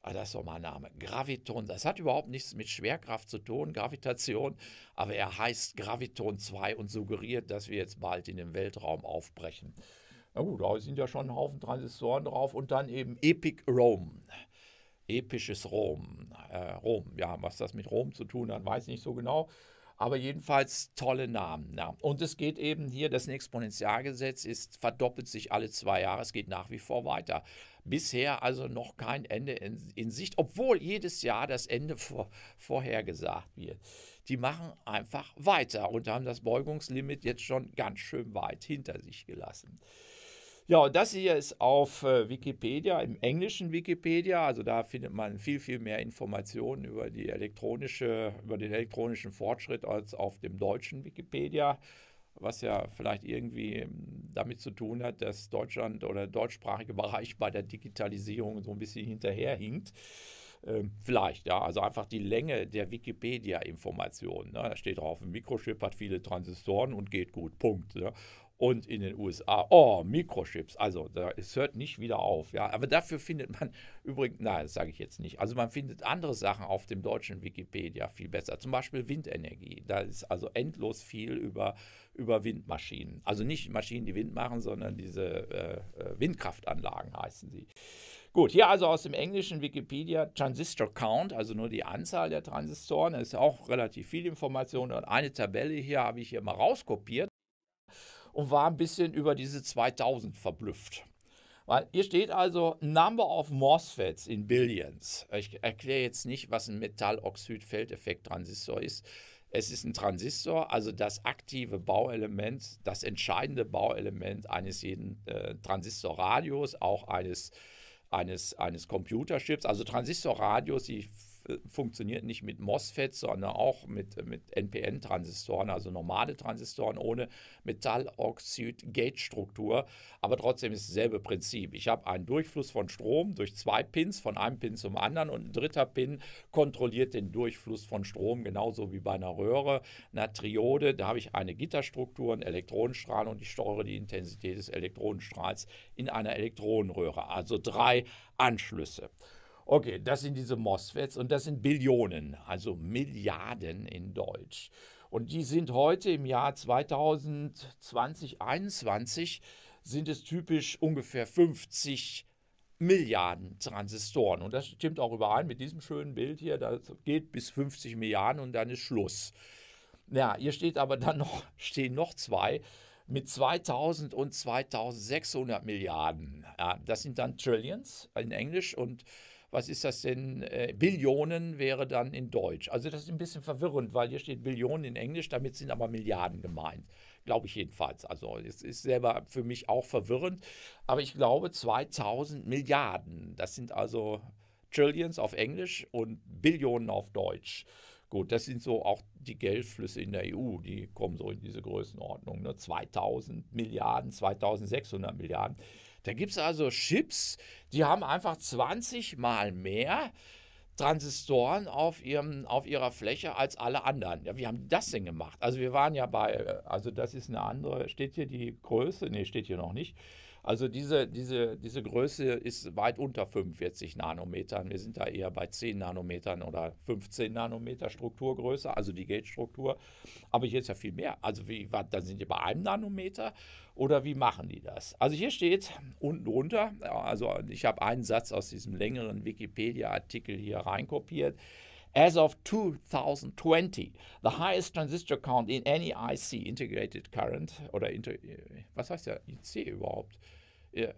Ah, das ist doch mein Name. Graviton, das hat überhaupt nichts mit Schwerkraft zu tun, Gravitation, aber er heißt Graviton 2 und suggeriert, dass wir jetzt bald in den Weltraum aufbrechen. Na gut, da sind ja schon ein Haufen Transistoren drauf und dann eben Epic Rome episches Rom. Äh, Rom, ja, was das mit Rom zu tun hat, weiß ich nicht so genau. Aber jedenfalls tolle Namen. Ja. Und es geht eben hier, das Exponentialgesetz ist, verdoppelt sich alle zwei Jahre, es geht nach wie vor weiter. Bisher also noch kein Ende in, in Sicht, obwohl jedes Jahr das Ende vor, vorhergesagt wird. Die machen einfach weiter und haben das Beugungslimit jetzt schon ganz schön weit hinter sich gelassen. Ja, und das hier ist auf äh, Wikipedia, im englischen Wikipedia. Also da findet man viel, viel mehr Informationen über, die elektronische, über den elektronischen Fortschritt als auf dem deutschen Wikipedia. Was ja vielleicht irgendwie ähm, damit zu tun hat, dass Deutschland oder der deutschsprachige Bereich bei der Digitalisierung so ein bisschen hinterherhinkt. Ähm, vielleicht, ja. Also einfach die Länge der Wikipedia-Informationen. Ne? Da steht drauf, ein Mikrochip hat viele Transistoren und geht gut. Punkt. Ne? und in den USA. Oh, Mikrochips. Also, da, es hört nicht wieder auf. Ja, aber dafür findet man übrigens, nein, das sage ich jetzt nicht. Also, man findet andere Sachen auf dem deutschen Wikipedia viel besser. Zum Beispiel Windenergie. Da ist also endlos viel über, über Windmaschinen. Also nicht Maschinen, die Wind machen, sondern diese äh, äh Windkraftanlagen heißen sie. Gut, hier also aus dem englischen Wikipedia Transistor Count, also nur die Anzahl der Transistoren. Da ist auch relativ viel Information. Und eine Tabelle hier habe ich hier mal rauskopiert und war ein bisschen über diese 2000 verblüfft. Weil hier steht also Number of MOSFETs in Billions. Ich erkläre jetzt nicht, was ein Metalloxid-Feldeffekt-Transistor ist. Es ist ein Transistor, also das aktive Bauelement, das entscheidende Bauelement eines jeden äh, Transistorradios, auch eines, eines, eines Computerchips. Also Transistorradios, die funktioniert nicht mit MOSFETs, sondern auch mit, mit NPN-Transistoren, also normale Transistoren ohne Metalloxid-Gate-Struktur. Aber trotzdem ist dasselbe Prinzip. Ich habe einen Durchfluss von Strom durch zwei Pins, von einem Pin zum anderen und ein dritter Pin kontrolliert den Durchfluss von Strom, genauso wie bei einer Röhre, einer Triode. Da habe ich eine Gitterstruktur, einen Elektronenstrahl und ich steuere die Intensität des Elektronenstrahls in einer Elektronenröhre. Also drei Anschlüsse. Okay, das sind diese MOSFETs und das sind Billionen, also Milliarden in Deutsch. Und die sind heute im Jahr 2020, 2021 sind es typisch ungefähr 50 Milliarden Transistoren. Und das stimmt auch überein mit diesem schönen Bild hier. Das geht bis 50 Milliarden und dann ist Schluss. Ja, hier steht aber dann noch, stehen noch zwei mit 2000 und 2600 Milliarden. Ja, das sind dann Trillions in Englisch und was ist das denn? Äh, Billionen wäre dann in Deutsch. Also das ist ein bisschen verwirrend, weil hier steht Billionen in Englisch, damit sind aber Milliarden gemeint. Glaube ich jedenfalls. Also es ist selber für mich auch verwirrend. Aber ich glaube 2000 Milliarden. Das sind also Trillions auf Englisch und Billionen auf Deutsch. Gut, das sind so auch die Geldflüsse in der EU, die kommen so in diese Größenordnung. Ne? 2000 Milliarden, 2600 Milliarden. Da gibt es also Chips, die haben einfach 20 mal mehr Transistoren auf, ihrem, auf ihrer Fläche als alle anderen. Ja, wie haben die das denn gemacht? Also wir waren ja bei, äh, also das ist eine andere, steht hier die Größe, nee, steht hier noch nicht. Also diese, diese, diese Größe ist weit unter 45 Nanometern. Wir sind da eher bei 10 Nanometern oder 15 Nanometer Strukturgröße, also die Gate-Struktur. Aber hier ist ja viel mehr. Also wie, was, dann sind die bei einem Nanometer oder wie machen die das? Also hier steht unten drunter, also ich habe einen Satz aus diesem längeren Wikipedia-Artikel hier reinkopiert. As of 2020, the highest transistor count in any IC, Integrated Current, oder inter, was heißt ja IC überhaupt?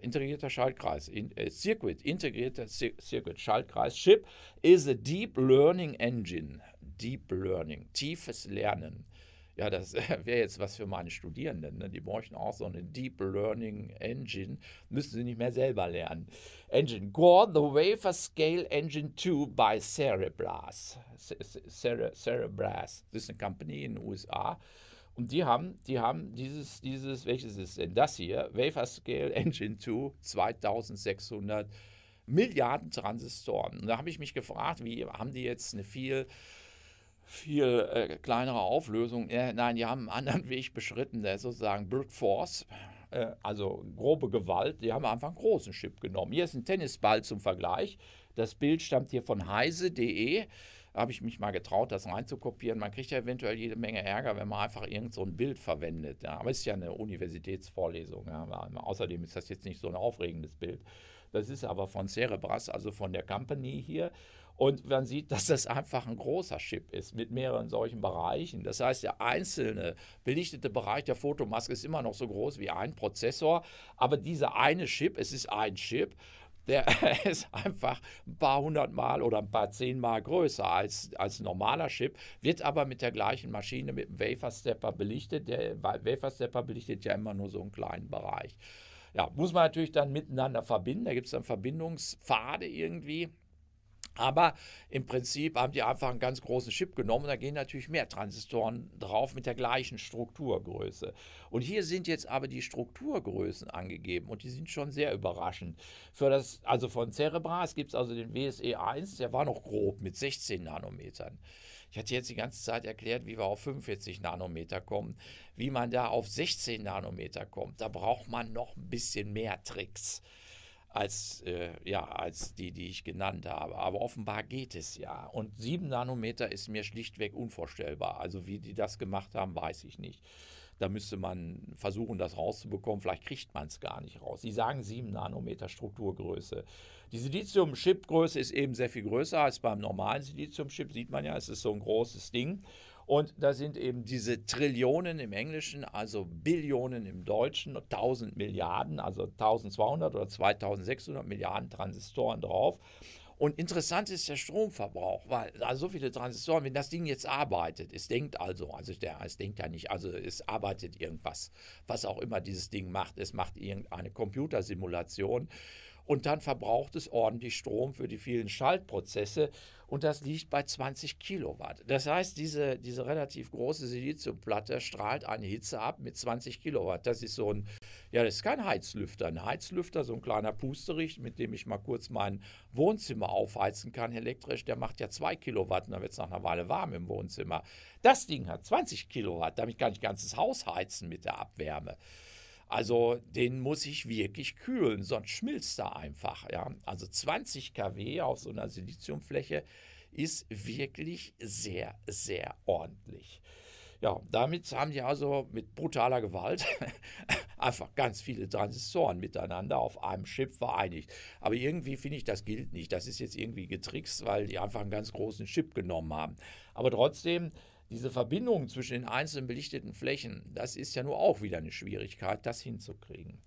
integrierter Schaltkreis, in, äh, Circuit, integrierter Circuit, Schaltkreis, Chip is a deep learning engine. Deep learning, tiefes Lernen. Ja, das äh, wäre jetzt was für meine Studierenden. Ne? Die bräuchten auch so eine Deep Learning Engine. Müssen sie nicht mehr selber lernen. Engine Gore, The Wafer Scale Engine 2 by Cerebras. Cerebras. Das ist eine Company in den USA. Und die haben, die haben dieses, dieses, welches ist denn das hier? Wafer Scale Engine 2 2600 Milliarden Transistoren. Und da habe ich mich gefragt, wie haben die jetzt eine viel viel äh, kleinere Auflösung. Äh, nein, die haben einen anderen Weg beschritten, der ist sozusagen Brute Force, äh, also grobe Gewalt. Die haben einfach einen großen Chip genommen. Hier ist ein Tennisball zum Vergleich. Das Bild stammt hier von heise.de. Habe ich mich mal getraut, das reinzukopieren. Man kriegt ja eventuell jede Menge Ärger, wenn man einfach irgend so ein Bild verwendet. Ja. Aber es ist ja eine Universitätsvorlesung. Ja. Außerdem ist das jetzt nicht so ein aufregendes Bild. Das ist aber von Cerebras, also von der Company hier. Und man sieht, dass das einfach ein großer Chip ist mit mehreren solchen Bereichen. Das heißt, der einzelne belichtete Bereich der Fotomaske ist immer noch so groß wie ein Prozessor, aber dieser eine Chip, es ist ein Chip, der ist einfach ein paar hundertmal oder ein paar zehnmal größer als, als normaler Chip, wird aber mit der gleichen Maschine, mit dem Waferstepper belichtet. Der Waferstepper belichtet ja immer nur so einen kleinen Bereich. Ja, muss man natürlich dann miteinander verbinden. Da gibt es dann Verbindungspfade irgendwie. Aber im Prinzip haben die einfach einen ganz großen Chip genommen. Da gehen natürlich mehr Transistoren drauf mit der gleichen Strukturgröße. Und hier sind jetzt aber die Strukturgrößen angegeben und die sind schon sehr überraschend. Für das, also von Cerebras gibt es also den WSE1, der war noch grob mit 16 Nanometern. Ich hatte jetzt die ganze Zeit erklärt, wie wir auf 45 Nanometer kommen, wie man da auf 16 Nanometer kommt. Da braucht man noch ein bisschen mehr Tricks als, äh, ja, als die, die ich genannt habe. Aber offenbar geht es ja. Und 7 Nanometer ist mir schlichtweg unvorstellbar. Also wie die das gemacht haben, weiß ich nicht. Da müsste man versuchen, das rauszubekommen. Vielleicht kriegt man es gar nicht raus. Sie sagen 7 Nanometer Strukturgröße. Die Silizium-Chip-Größe ist eben sehr viel größer als beim normalen Silizium-Chip. Sieht man ja, es ist so ein großes Ding. Und da sind eben diese Trillionen im Englischen, also Billionen im Deutschen, 1000 Milliarden, also 1200 oder 2600 Milliarden Transistoren drauf. Und interessant ist der Stromverbrauch, weil da so viele Transistoren, wenn das Ding jetzt arbeitet, es denkt also, also der, es denkt ja nicht, also es arbeitet irgendwas, was auch immer dieses Ding macht, es macht irgendeine Computersimulation. Und dann verbraucht es ordentlich Strom für die vielen Schaltprozesse. Und das liegt bei 20 Kilowatt. Das heißt, diese, diese relativ große Siliziumplatte strahlt eine Hitze ab mit 20 Kilowatt. Das ist so ein, ja, das ist kein Heizlüfter. Ein Heizlüfter, so ein kleiner Pusterich, mit dem ich mal kurz mein Wohnzimmer aufheizen kann elektrisch, der macht ja 2 Kilowatt und dann wird es nach einer Weile warm im Wohnzimmer. Das Ding hat 20 Kilowatt, damit kann ich ganzes Haus heizen mit der Abwärme. Also den muss ich wirklich kühlen, sonst schmilzt er einfach. Ja? Also 20 kW auf so einer Siliziumfläche ist wirklich sehr, sehr ordentlich. Ja, damit haben die also mit brutaler Gewalt einfach ganz viele Transistoren miteinander auf einem Chip vereinigt. Aber irgendwie finde ich, das gilt nicht. Das ist jetzt irgendwie getrickst, weil die einfach einen ganz großen Chip genommen haben. Aber trotzdem, diese Verbindung zwischen den einzelnen belichteten Flächen, das ist ja nur auch wieder eine Schwierigkeit, das hinzukriegen.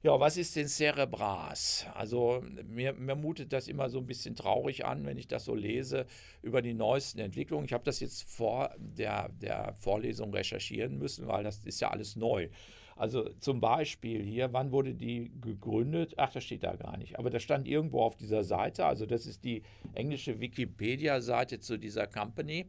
Ja, was ist denn Cerebras? Also mir, mir, mutet das immer so ein bisschen traurig an, wenn ich das so lese über die neuesten Entwicklungen. Ich habe das jetzt vor der, der Vorlesung recherchieren müssen, weil das ist ja alles neu. Also zum Beispiel hier, wann wurde die gegründet? Ach, das steht da gar nicht. Aber das stand irgendwo auf dieser Seite. Also das ist die englische Wikipedia-Seite zu dieser Company.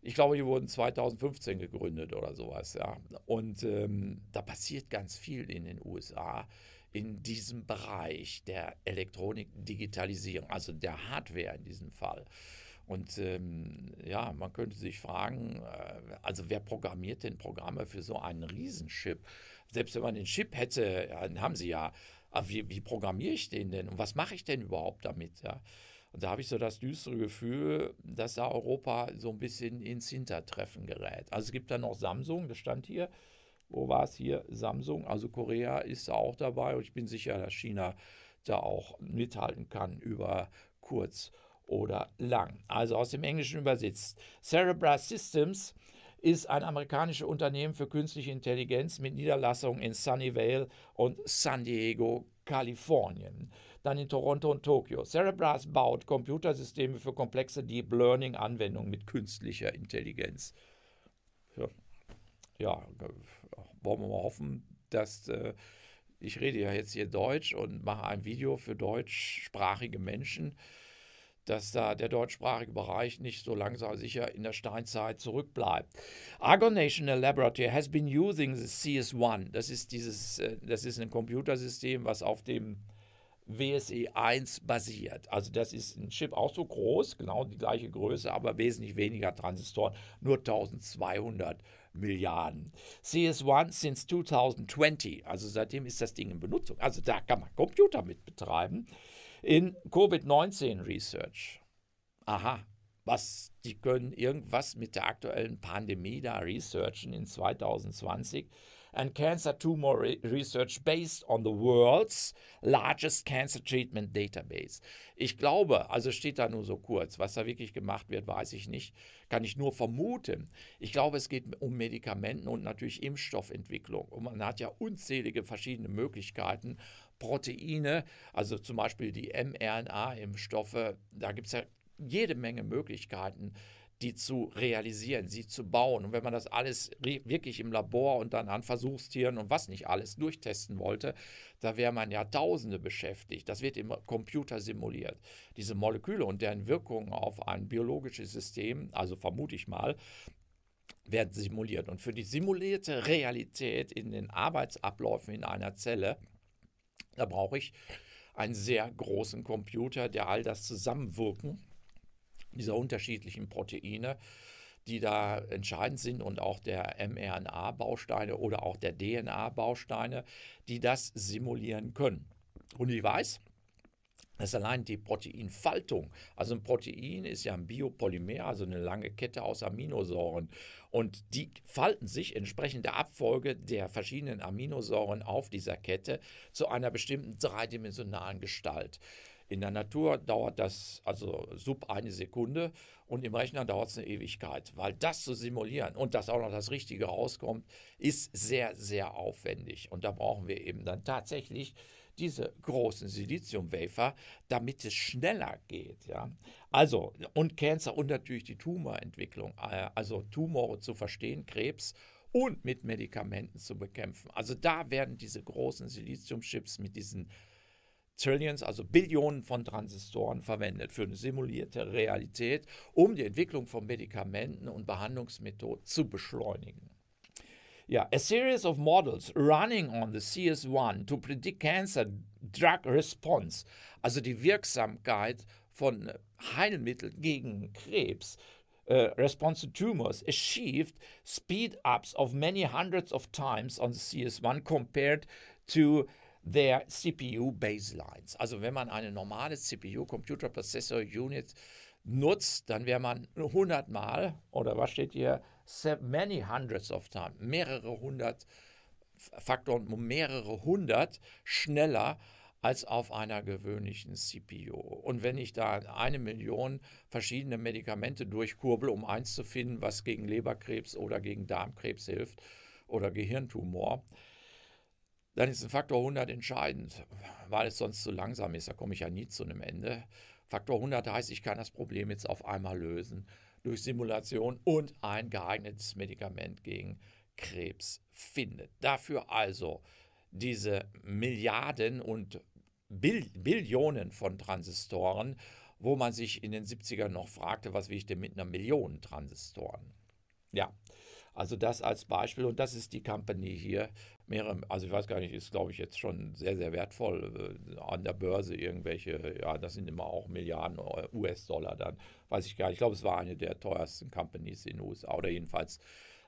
Ich glaube, die wurden 2015 gegründet oder sowas. Ja. Und ähm, da passiert ganz viel in den USA in diesem Bereich der Elektronik-Digitalisierung, also der Hardware in diesem Fall. Und ähm, ja, man könnte sich fragen, äh, also wer programmiert denn Programme für so einen Riesenchip? Selbst wenn man den Chip hätte, ja, den haben sie ja, aber ah, wie, wie programmiere ich den denn und was mache ich denn überhaupt damit? Ja? Und da habe ich so das düstere Gefühl, dass da Europa so ein bisschen ins Hintertreffen gerät. Also es gibt dann noch Samsung, das stand hier. Wo war es hier? Samsung, also Korea ist da auch dabei und ich bin sicher, dass China da auch mithalten kann über kurz oder lang. Also aus dem Englischen übersetzt. Cerebra Systems ist ein amerikanisches Unternehmen für künstliche Intelligenz mit Niederlassungen in Sunnyvale und San Diego, Kalifornien dann in Toronto und Tokio. Cerebras baut Computersysteme für komplexe Deep Learning-Anwendungen mit künstlicher Intelligenz. Ja. ja, wollen wir mal hoffen, dass äh, ich rede ja jetzt hier Deutsch und mache ein Video für deutschsprachige Menschen dass da der deutschsprachige Bereich nicht so langsam sicher in der Steinzeit zurückbleibt. Argon National Laboratory has been using the CS1. Das ist dieses, äh, das ist ein Computersystem, was auf dem WSE 1 basiert. Also das ist ein Chip auch so groß, genau die gleiche Größe, aber wesentlich weniger Transistoren, nur 1200 Milliarden. CS1 since 2020, also seitdem ist das Ding in Benutzung. Also da kann man Computer mit betreiben. In Covid-19 Research. Aha, was, die können irgendwas mit der aktuellen Pandemie da researchen in 2020 and cancer tumor re research based on the world's largest cancer treatment database. Ich glaube, also steht da nur so kurz, was da wirklich gemacht wird, weiß ich nicht, kann ich nur vermuten. Ich glaube, es geht um Medikamente und natürlich Impfstoffentwicklung. Und man hat ja unzählige verschiedene Möglichkeiten, Proteine, also zum Beispiel die mRNA-Impfstoffe, da gibt es ja jede Menge Möglichkeiten, die zu realisieren, sie zu bauen. Und wenn man das alles wirklich im Labor und dann an Versuchstieren und was nicht alles durchtesten wollte, da wäre man ja Tausende beschäftigt. Das wird im Computer simuliert. Diese Moleküle und deren Wirkungen auf ein biologisches System, also vermute ich mal, werden simuliert. Und für die simulierte Realität in den Arbeitsabläufen in einer Zelle, da brauche ich einen sehr großen Computer, der all das Zusammenwirken dieser unterschiedlichen Proteine, die da entscheidend sind und auch der mRNA-Bausteine oder auch der DNA-Bausteine, die das simulieren können. Und ich weiß, dass allein die Proteinfaltung. Also ein Protein ist ja ein Biopolymer, also eine lange Kette aus Aminosäuren. Und die falten sich entsprechend der Abfolge der verschiedenen Aminosäuren auf dieser Kette zu einer bestimmten dreidimensionalen Gestalt. In der Natur dauert das also sub eine Sekunde und im Rechner dauert es eine Ewigkeit, weil das zu simulieren und dass auch noch das Richtige rauskommt, ist sehr, sehr aufwendig. Und da brauchen wir eben dann tatsächlich diese großen Siliziumwafer, damit es schneller geht. Ja? Also, und Cancer und natürlich die Tumorentwicklung, äh, also Tumore zu verstehen, Krebs und mit Medikamenten zu bekämpfen. Also da werden diese großen Siliziumchips mit diesen Trillions, also Billionen von Transistoren verwendet für eine simulierte Realität, um die Entwicklung von Medikamenten und Behandlungsmethoden zu beschleunigen. Ja, a series of models running on the CS1 to predict cancer drug response, also die Wirksamkeit von Heilmitteln gegen Krebs, Uh, response to tumors achieved speed ups of many hundreds of times on the CS1 compared to der CPU baselines. Also wenn man eine normale CPU, Computer Processor Unit, nutzt, dann wäre man hundertmal, oder was steht hier, many hundreds of times, mehrere hundert Faktoren, mehrere hundert schneller als auf einer gewöhnlichen CPU. Und wenn ich da eine Million verschiedene Medikamente durchkurbel, um eins zu finden, was gegen Leberkrebs oder gegen Darmkrebs hilft oder Gehirntumor, dann ist ein Faktor 100 entscheidend, weil es sonst zu langsam ist. Da komme ich ja nie zu einem Ende. Faktor 100 heißt, ich kann das Problem jetzt auf einmal lösen durch Simulation und ein geeignetes Medikament gegen Krebs findet. Dafür also diese Milliarden und Bill Billionen von Transistoren, wo man sich in den 70ern noch fragte, was will ich denn mit einer Million Transistoren? Ja, also das als Beispiel und das ist die Company hier. Mehrere, also ich weiß gar nicht, ist glaube ich jetzt schon sehr, sehr wertvoll äh, an der Börse irgendwelche, ja, das sind immer auch Milliarden äh, US-Dollar dann, weiß ich gar nicht. Ich glaube, es war eine der teuersten Companies in den USA oder jedenfalls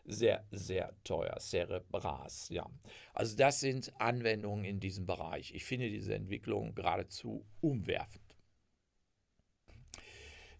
sehr, sehr teuer. Cerebras, ja. Also das sind Anwendungen in diesem Bereich. Ich finde diese Entwicklung geradezu umwerfend.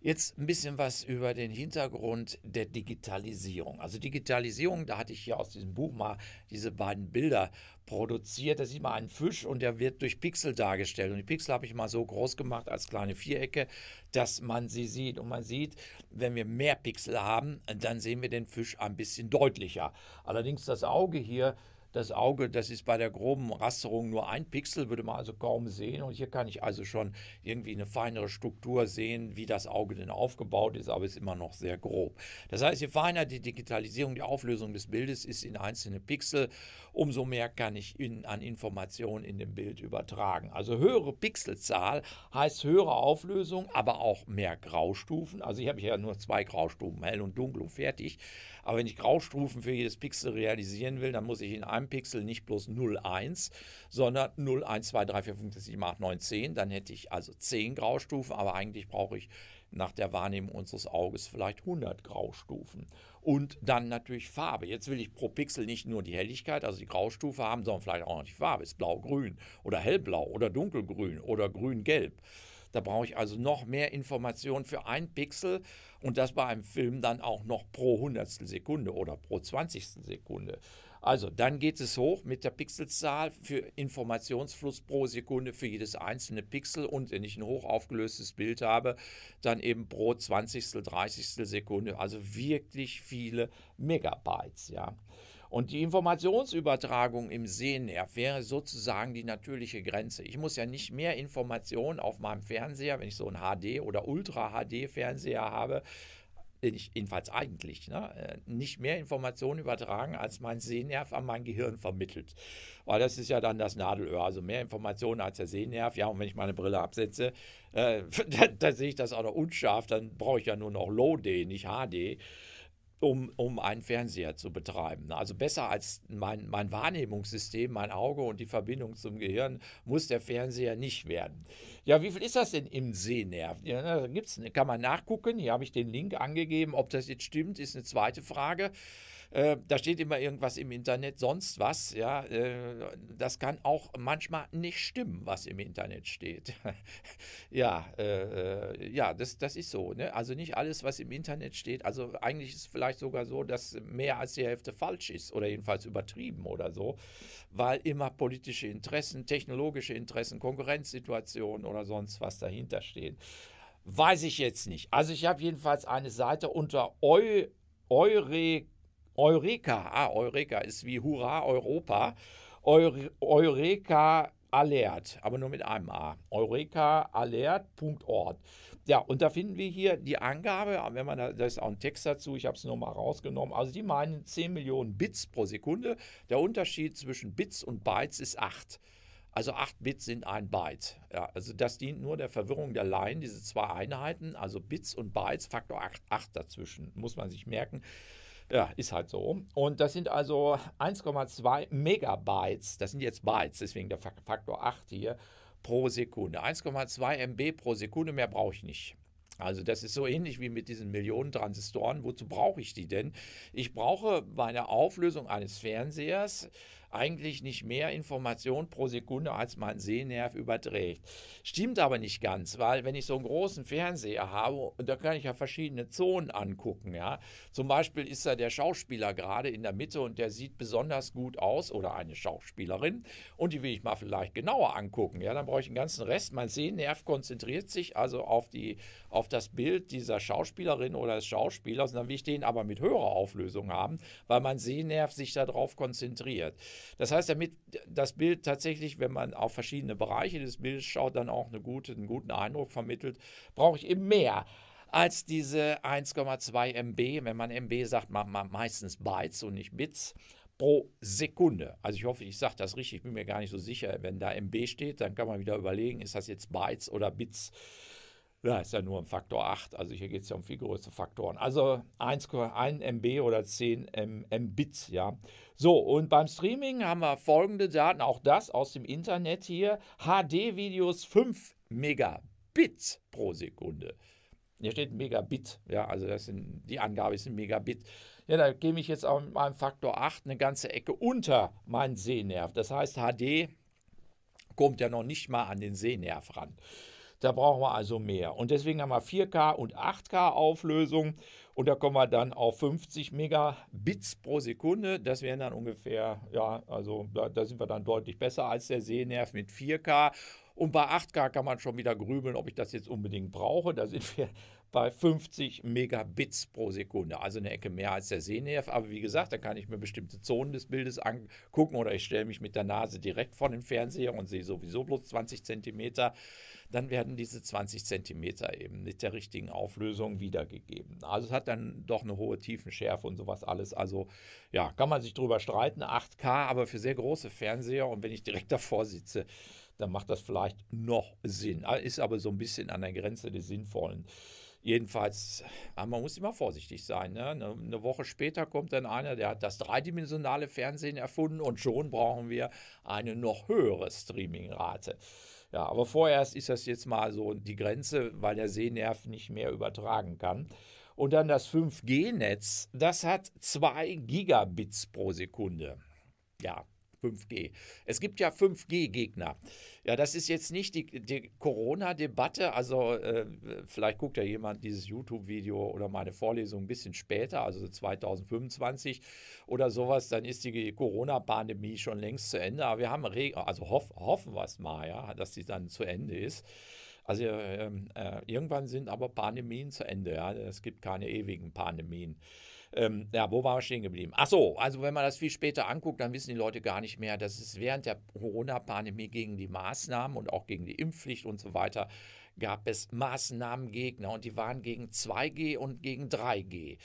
Jetzt ein bisschen was über den Hintergrund der Digitalisierung. Also Digitalisierung, da hatte ich hier aus diesem Buch mal diese beiden Bilder produziert. Da sieht man einen Fisch und der wird durch Pixel dargestellt. Und die Pixel habe ich mal so groß gemacht als kleine Vierecke, dass man sie sieht. Und man sieht, wenn wir mehr Pixel haben, dann sehen wir den Fisch ein bisschen deutlicher. Allerdings das Auge hier das Auge, das ist bei der groben Rasterung nur ein Pixel, würde man also kaum sehen. Und hier kann ich also schon irgendwie eine feinere Struktur sehen, wie das Auge denn aufgebaut ist, aber ist immer noch sehr grob. Das heißt, je feiner die Digitalisierung, die Auflösung des Bildes ist in einzelne Pixel, umso mehr kann ich in, an Informationen in dem Bild übertragen. Also höhere Pixelzahl heißt höhere Auflösung, aber auch mehr Graustufen. Also hier habe ich ja nur zwei Graustufen, hell und dunkel und fertig. Aber wenn ich Graustufen für jedes Pixel realisieren will, dann muss ich in einem Pixel nicht bloß 0,1, sondern 0, 1, 2, 3, 4, 5, 6, 7, 8, 9, 10. Dann hätte ich also 10 Graustufen, aber eigentlich brauche ich nach der Wahrnehmung unseres Auges vielleicht 100 Graustufen. Und dann natürlich Farbe. Jetzt will ich pro Pixel nicht nur die Helligkeit, also die Graustufe haben, sondern vielleicht auch noch die Farbe. Ist blau-grün oder hellblau oder dunkelgrün oder grün-gelb. Da brauche ich also noch mehr Informationen für ein Pixel. Und das bei einem Film dann auch noch pro Hundertstel Sekunde oder pro Zwanzigstel Sekunde. Also dann geht es hoch mit der Pixelzahl für Informationsfluss pro Sekunde für jedes einzelne Pixel und wenn ich ein hoch aufgelöstes Bild habe, dann eben pro zwanzigstel, 30. Sekunde, also wirklich viele Megabytes, ja. Und die Informationsübertragung im Sehnerv wäre sozusagen die natürliche Grenze. Ich muss ja nicht mehr Informationen auf meinem Fernseher, wenn ich so einen HD- oder Ultra-HD-Fernseher habe, ich, jedenfalls eigentlich, ne, äh, nicht mehr Informationen übertragen, als mein Sehnerv an mein Gehirn vermittelt. Weil das ist ja dann das Nadelöhr, also mehr Informationen als der Sehnerv. Ja, und wenn ich meine Brille absetze, äh, dann, dann sehe ich das auch noch unscharf, dann brauche ich ja nur noch Low-D, nicht HD um, um einen Fernseher zu betreiben. Also besser als mein, mein Wahrnehmungssystem, mein Auge und die Verbindung zum Gehirn muss der Fernseher nicht werden. Ja, wie viel ist das denn im Sehnerv? Ja, da gibt's, kann man nachgucken. Hier habe ich den Link angegeben. Ob das jetzt stimmt, ist eine zweite Frage. Äh, da steht immer irgendwas im Internet, sonst was. Ja, äh, das kann auch manchmal nicht stimmen, was im Internet steht. ja, äh, äh, ja, das, das ist so. Ne? Also nicht alles, was im Internet steht. Also eigentlich ist es vielleicht sogar so, dass mehr als die Hälfte falsch ist oder jedenfalls übertrieben oder so, weil immer politische Interessen, technologische Interessen, Konkurrenzsituationen oder sonst was dahinter stehen. Weiß ich jetzt nicht. Also ich habe jedenfalls eine Seite unter eu, eure Eureka. Ah, Eureka ist wie Hurra Europa. Eure, Eureka Alert, aber nur mit einem A. eurekaalert.org. Ja, und da finden wir hier die Angabe, wenn man da, da ist auch ein Text dazu, ich habe es nur mal rausgenommen. Also die meinen 10 Millionen Bits pro Sekunde. Der Unterschied zwischen Bits und Bytes ist 8. Also 8 Bits sind ein Byte. Ja, also das dient nur der Verwirrung der Laien, diese zwei Einheiten, also Bits und Bytes, Faktor 8, 8 dazwischen, muss man sich merken. Ja, ist halt so. Und das sind also 1,2 Megabytes. Das sind jetzt Bytes, deswegen der Faktor 8 hier pro Sekunde. 1,2 MB pro Sekunde, mehr brauche ich nicht. Also das ist so ähnlich wie mit diesen Millionen Transistoren. Wozu brauche ich die denn? Ich brauche bei der Auflösung eines Fernsehers eigentlich nicht mehr Information pro Sekunde, als mein Sehnerv überträgt. Stimmt aber nicht ganz, weil wenn ich so einen großen Fernseher habe, da kann ich ja verschiedene Zonen angucken. Ja? Zum Beispiel ist da der Schauspieler gerade in der Mitte und der sieht besonders gut aus oder eine Schauspielerin und die will ich mal vielleicht genauer angucken. Ja? Dann brauche ich den ganzen Rest. Mein Sehnerv konzentriert sich also auf, die, auf das Bild dieser Schauspielerin oder des Schauspielers und dann will ich den aber mit höherer Auflösung haben, weil mein Sehnerv sich darauf konzentriert. Das heißt, damit das Bild tatsächlich, wenn man auf verschiedene Bereiche des Bildes schaut, dann auch eine gute, einen guten Eindruck vermittelt, brauche ich eben mehr als diese 1,2 MB. Wenn man MB sagt, macht man meistens Bytes und nicht Bits pro Sekunde. Also ich hoffe, ich sage das richtig, ich bin mir gar nicht so sicher. Wenn da MB steht, dann kann man wieder überlegen, ist das jetzt Bytes oder Bits. Ja, ist ja nur ein Faktor 8, also hier geht es ja um viel größere Faktoren. Also 1, 1 MB oder 10 Mbit, ja. So, und beim Streaming haben wir folgende Daten, auch das aus dem Internet hier. HD-Videos 5 Megabit pro Sekunde. Hier steht Megabit, ja, also das sind, die Angabe ist ein Megabit. Ja, da gehe ich jetzt auch mit meinem Faktor 8 eine ganze Ecke unter meinen Sehnerv. Das heißt, HD kommt ja noch nicht mal an den Sehnerv ran. Da brauchen wir also mehr. Und deswegen haben wir 4K und 8K Auflösung und da kommen wir dann auf 50 Megabits pro Sekunde. Das wären dann ungefähr, ja, also da, da sind wir dann deutlich besser als der Sehnerv mit 4K. Und bei 8K kann man schon wieder grübeln, ob ich das jetzt unbedingt brauche. Da sind wir bei 50 Megabits pro Sekunde, also eine Ecke mehr als der Sehnerv. Aber wie gesagt, da kann ich mir bestimmte Zonen des Bildes angucken oder ich stelle mich mit der Nase direkt vor den Fernseher und sehe sowieso bloß 20 Zentimeter dann werden diese 20 Zentimeter eben mit der richtigen Auflösung wiedergegeben. Also es hat dann doch eine hohe Tiefenschärfe und sowas alles. Also ja, kann man sich drüber streiten, 8K, aber für sehr große Fernseher und wenn ich direkt davor sitze, dann macht das vielleicht noch Sinn. Ah, ist aber so ein bisschen an der Grenze des Sinnvollen. Jedenfalls, ah, man muss immer vorsichtig sein. Ne? ne? Eine Woche später kommt dann einer, der hat das dreidimensionale Fernsehen erfunden und schon brauchen wir eine noch höhere Streamingrate. Ja, aber vorerst ist das jetzt mal so die Grenze, weil der Sehnerv nicht mehr übertragen kann. Und dann das 5G-Netz, das hat 2 Gigabits pro Sekunde. Ja, 5G. Es gibt ja 5G-Gegner. Ja, das ist jetzt nicht die, die Corona-Debatte. Also äh, vielleicht guckt ja jemand dieses YouTube-Video oder meine Vorlesung ein bisschen später, also 2025 oder sowas. Dann ist die Corona-Pandemie schon längst zu Ende. Aber wir haben, also hoff, hoffen wir es mal, ja, dass sie dann zu Ende ist. Also ähm, äh, irgendwann sind aber Pandemien zu Ende. Ja? Es gibt keine ewigen Pandemien. Ähm, ja, wo waren wir stehen geblieben? Ach so, also wenn man das viel später anguckt, dann wissen die Leute gar nicht mehr, dass es während der Corona-Pandemie gegen die Maßnahmen und auch gegen die Impfpflicht und so weiter gab es Maßnahmengegner und die waren gegen 2G und gegen 3G.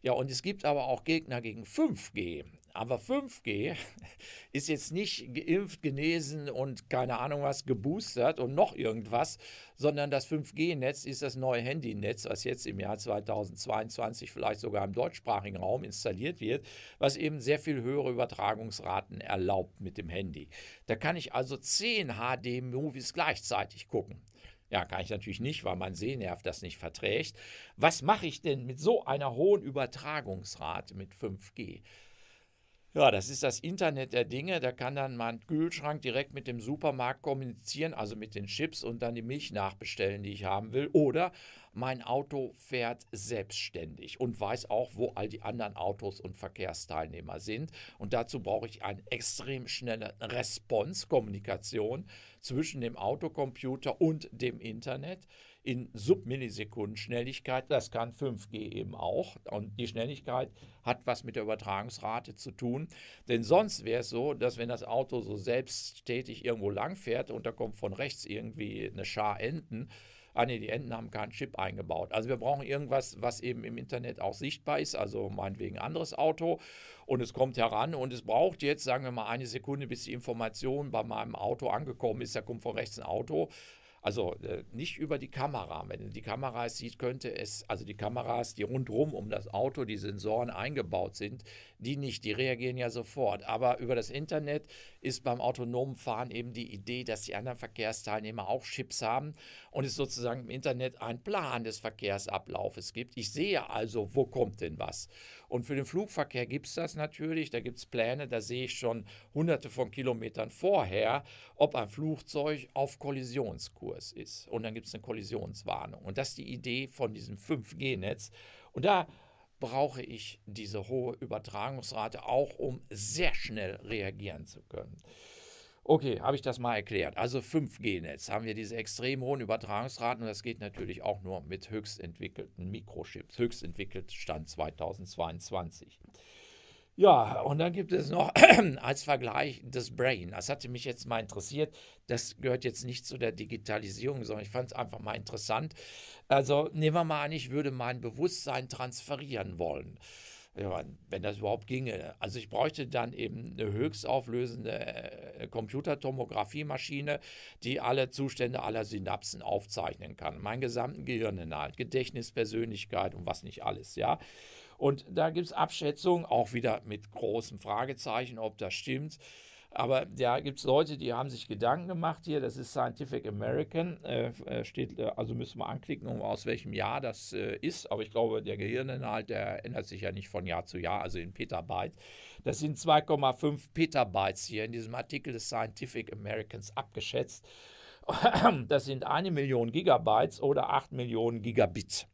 Ja, und es gibt aber auch Gegner gegen 5G. Aber 5G ist jetzt nicht geimpft, genesen und keine Ahnung was geboostert und noch irgendwas, sondern das 5G-Netz ist das neue Handynetz, was jetzt im Jahr 2022 vielleicht sogar im deutschsprachigen Raum installiert wird, was eben sehr viel höhere Übertragungsraten erlaubt mit dem Handy. Da kann ich also 10 HD-Movies gleichzeitig gucken. Ja, kann ich natürlich nicht, weil mein Sehnerv das nicht verträgt. Was mache ich denn mit so einer hohen Übertragungsrate mit 5G? Ja, das ist das Internet der Dinge. Da kann dann mein Kühlschrank direkt mit dem Supermarkt kommunizieren, also mit den Chips und dann die Milch nachbestellen, die ich haben will. Oder mein Auto fährt selbstständig und weiß auch, wo all die anderen Autos und Verkehrsteilnehmer sind. Und dazu brauche ich eine extrem schnelle Response-Kommunikation zwischen dem Autocomputer und dem Internet in Submillisekundenschnelligkeit. Das kann 5G eben auch. Und die Schnelligkeit hat was mit der Übertragungsrate zu tun. Denn sonst wäre es so, dass wenn das Auto so selbsttätig irgendwo langfährt und da kommt von rechts irgendwie eine Schar Enten, Ah nee, die Enten haben keinen Chip eingebaut. Also wir brauchen irgendwas, was eben im Internet auch sichtbar ist, also meinetwegen anderes Auto und es kommt heran und es braucht jetzt, sagen wir mal, eine Sekunde, bis die Information bei meinem Auto angekommen ist. Da kommt von rechts ein Auto, also äh, nicht über die Kamera. Wenn die Kamera es sieht, könnte es, also die Kameras, die rundherum um das Auto, die Sensoren eingebaut sind, die nicht, die reagieren ja sofort. Aber über das Internet ist beim autonomen Fahren eben die Idee, dass die anderen Verkehrsteilnehmer auch Chips haben und es sozusagen im Internet einen Plan des Verkehrsablaufes gibt. Ich sehe also, wo kommt denn was. Und für den Flugverkehr gibt es das natürlich, da gibt es Pläne, da sehe ich schon hunderte von Kilometern vorher, ob ein Flugzeug auf Kollisionskurs ist. Und dann gibt es eine Kollisionswarnung. Und das ist die Idee von diesem 5G-Netz. Und da brauche ich diese hohe Übertragungsrate auch, um sehr schnell reagieren zu können. Okay, habe ich das mal erklärt. Also 5G-Netz haben wir diese extrem hohen Übertragungsraten und das geht natürlich auch nur mit höchst entwickelten Mikrochips. Höchst entwickelt Stand 2022. Ja, und dann gibt es noch als Vergleich das Brain. Das hatte mich jetzt mal interessiert. Das gehört jetzt nicht zu der Digitalisierung, sondern ich fand es einfach mal interessant. Also nehmen wir mal an, ich würde mein Bewusstsein transferieren wollen. Ja, wenn das überhaupt ginge. Also ich bräuchte dann eben eine höchstauflösende äh, Computertomografiemaschine, die alle Zustände aller Synapsen aufzeichnen kann. Mein gesamten Gehirninhalt, Gedächtnis, Persönlichkeit und was nicht alles, ja. Und da gibt es Abschätzungen, auch wieder mit großen Fragezeichen, ob das stimmt. Aber da gibt es Leute, die haben sich Gedanken gemacht hier. Das ist Scientific American. Äh, äh steht, äh, also müssen wir anklicken, um aus welchem Jahr das äh, ist. Aber ich glaube, der Gehirninhalt, der ändert sich ja nicht von Jahr zu Jahr, also in Petabyte. Das sind 2,5 Petabytes hier in diesem Artikel des Scientific Americans abgeschätzt. Das sind eine Million Gigabytes oder 8 Millionen Gigabit.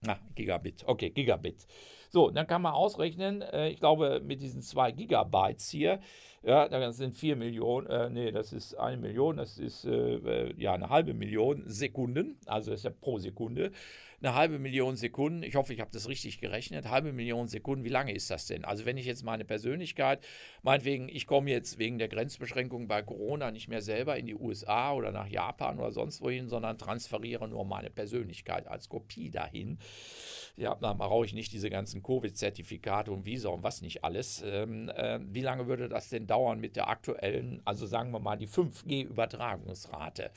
Na, Gigabit, okay, Gigabit. So, dann kann man ausrechnen, äh, ich glaube, mit diesen zwei Gigabytes hier, ja, das sind 4 Millionen, äh, nee, das ist eine Million, das ist äh, äh ja eine halbe Million Sekunden, also das ist ja pro Sekunde eine halbe Million Sekunden, ich hoffe, ich habe das richtig gerechnet, halbe Million Sekunden, wie lange ist das denn? Also wenn ich jetzt meine Persönlichkeit, meinetwegen, ich komme jetzt wegen der Grenzbeschränkungen bei Corona nicht mehr selber in die USA oder nach Japan oder sonst wohin, sondern transferiere nur meine Persönlichkeit als Kopie dahin. Ja, dann brauche ich nicht diese ganzen Covid-Zertifikate und Visa und was nicht alles. Ähm, äh, wie lange würde das denn dauern mit der aktuellen, also sagen wir mal die 5G-Übertragungsrate?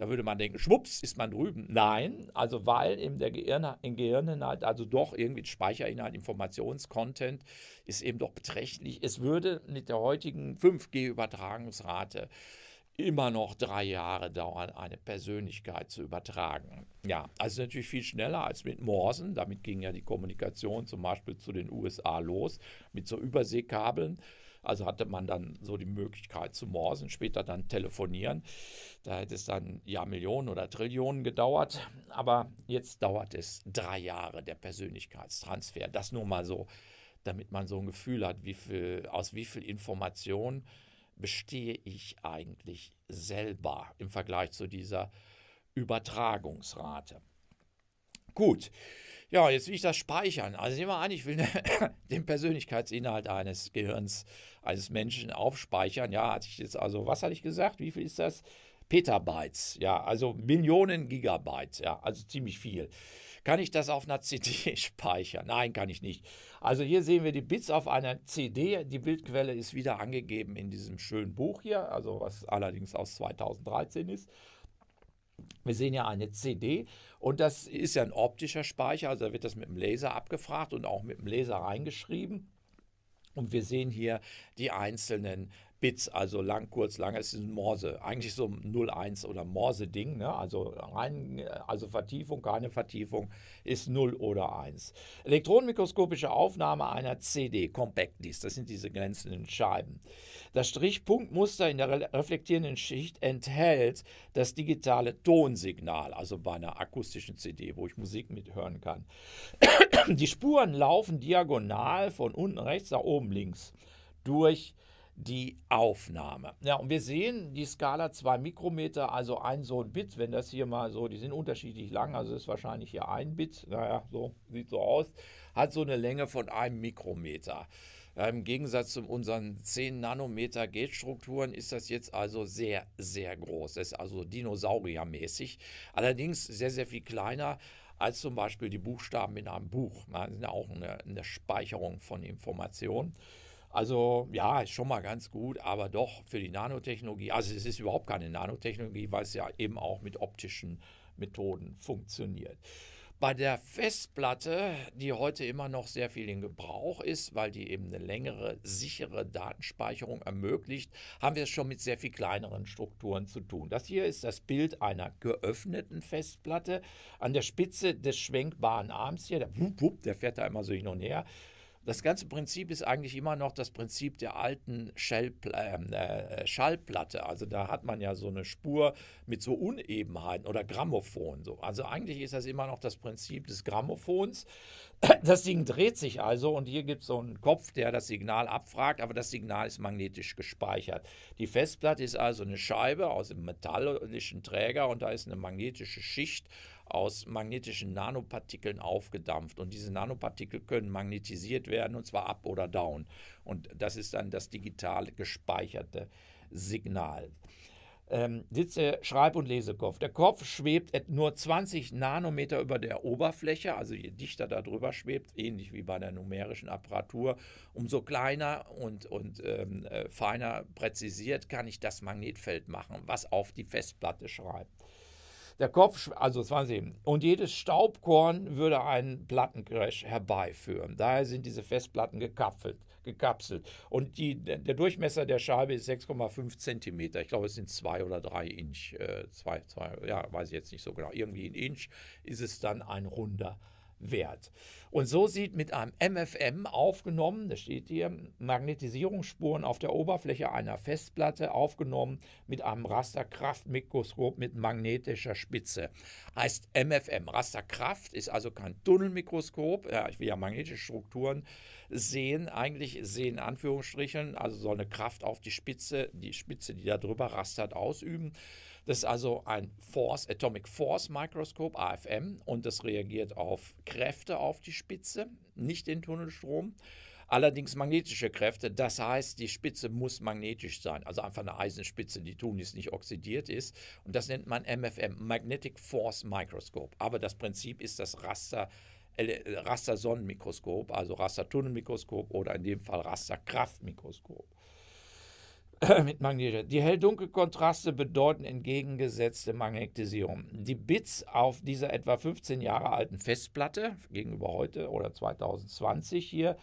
Da würde man denken, schwupps, ist man drüben. Nein, also weil im, der Gehirn, im Gehirninhalt, also doch irgendwie Speicherinhalt, Informationscontent ist eben doch beträchtlich. Es würde mit der heutigen 5G-Übertragungsrate immer noch drei Jahre dauern, eine Persönlichkeit zu übertragen. Ja, also natürlich viel schneller als mit Morsen. Damit ging ja die Kommunikation zum Beispiel zu den USA los, mit so Überseekabeln. Also hatte man dann so die Möglichkeit zu morsen, später dann telefonieren. Da hätte es dann ja Millionen oder Trillionen gedauert. Aber jetzt dauert es drei Jahre der Persönlichkeitstransfer. Das nur mal so, damit man so ein Gefühl hat, wie viel, aus wie viel Information bestehe ich eigentlich selber im Vergleich zu dieser Übertragungsrate. Gut. Ja, jetzt will ich das speichern. Also nehmen wir an, ich will ne, den Persönlichkeitsinhalt eines Gehirns eines Menschen aufspeichern. Ja, hatte ich jetzt also, was hatte ich gesagt? Wie viel ist das? Petabytes, ja, also Millionen Gigabyte, ja, also ziemlich viel. Kann ich das auf einer CD speichern? Nein, kann ich nicht. Also hier sehen wir die Bits auf einer CD. Die Bildquelle ist wieder angegeben in diesem schönen Buch hier, also was allerdings aus 2013 ist. Wir sehen ja eine CD und das ist ja ein optischer Speicher, also da wird das mit dem Laser abgefragt und auch mit dem Laser reingeschrieben. Und wir sehen hier die einzelnen Bits, also lang, kurz, lang. Es ist ein Morse, eigentlich so ein 01 oder Morse-Ding. Ne? Also, also Vertiefung, keine Vertiefung ist 0 oder 1. Elektronenmikroskopische Aufnahme einer CD, Compact Disc, das sind diese glänzenden Scheiben. Das Strichpunktmuster in der reflektierenden Schicht enthält das digitale Tonsignal, also bei einer akustischen CD, wo ich Musik mithören kann. Die Spuren laufen diagonal von unten rechts nach oben links durch die die Aufnahme. Ja, und wir sehen die Skala 2 Mikrometer, also ein so ein Bit, wenn das hier mal so, die sind unterschiedlich lang, also ist wahrscheinlich hier ein Bit, naja, so sieht so aus, hat so eine Länge von einem Mikrometer. Im Gegensatz zu unseren 10 Nanometer Gate-Strukturen ist das jetzt also sehr, sehr groß. Das ist also Dinosaurier-mäßig, Allerdings sehr, sehr viel kleiner als zum Beispiel die Buchstaben in einem Buch. Das ist ja auch eine, eine Speicherung von Informationen. Also ja, ist schon mal ganz gut, aber doch für die Nanotechnologie, also es ist überhaupt keine Nanotechnologie, weil es ja eben auch mit optischen Methoden funktioniert. Bei der Festplatte, die heute immer noch sehr viel in Gebrauch ist, weil die eben eine längere, sichere Datenspeicherung ermöglicht, haben wir es schon mit sehr viel kleineren Strukturen zu tun. Das hier ist das Bild einer geöffneten Festplatte. An der Spitze des schwenkbaren Arms hier, der, wupp, wupp, der fährt da immer so hin und her, das ganze Prinzip ist eigentlich immer noch das Prinzip der alten ähm, äh, äh, Schallplatte. Also da hat man ja so eine Spur mit so Unebenheiten oder Grammophon. So. Also eigentlich ist das immer noch das Prinzip des Grammophons. Das Ding dreht sich also und hier gibt es so einen Kopf, der das Signal abfragt, aber das Signal ist magnetisch gespeichert. Die Festplatte ist also eine Scheibe aus einem metallischen Träger und da ist eine magnetische Schicht aus magnetischen Nanopartikeln aufgedampft. Und diese Nanopartikel können magnetisiert werden, und zwar up oder down. Und das ist dann das digital gespeicherte Signal. Ähm, Sitze, Schreib- und Lesekopf. Der Kopf schwebt nur 20 Nanometer über der Oberfläche, also je dichter da drüber schwebt, ähnlich wie bei der numerischen Apparatur, umso kleiner und, und ähm, äh, feiner präzisiert kann ich das Magnetfeld machen, was auf die Festplatte schreibt. Der Kopf, also 20, und jedes Staubkorn würde einen Plattencrash herbeiführen. Daher sind diese Festplatten gekapselt. gekapselt. Und die, der Durchmesser der Scheibe ist 6,5 Zentimeter. Ich glaube, es sind zwei oder drei Inch. Äh, zwei, zwei, ja, weiß ich jetzt nicht so genau. Irgendwie ein Inch ist es dann ein runder Wert. Und so sieht mit einem MFM aufgenommen, das steht hier, Magnetisierungsspuren auf der Oberfläche einer Festplatte aufgenommen mit einem Rasterkraftmikroskop mit magnetischer Spitze. Heißt MFM. Rasterkraft ist also kein Tunnelmikroskop. Ja, ich will ja magnetische Strukturen sehen, eigentlich sehen in Anführungsstrichen, also so eine Kraft auf die Spitze, die Spitze, die da drüber rastert, ausüben. Das ist also ein Force, Atomic Force Mikroskop, AFM, und das reagiert auf Kräfte auf die Spitze, nicht den Tunnelstrom. Allerdings magnetische Kräfte, das heißt, die Spitze muss magnetisch sein, also einfach eine Eisenspitze, die tunis nicht oxidiert ist. Und das nennt man MFM, Magnetic Force Microscope. Aber das Prinzip ist das Raster. Raster-Sonnenmikroskop, also Raster-Tunnelmikroskop oder in dem Fall Raster-Kraftmikroskop. mit Magnesium. Die Hell-Dunkel-Kontraste bedeuten entgegengesetzte Magnetisierung. Die Bits auf dieser etwa 15 Jahre alten Festplatte gegenüber heute oder 2020 hier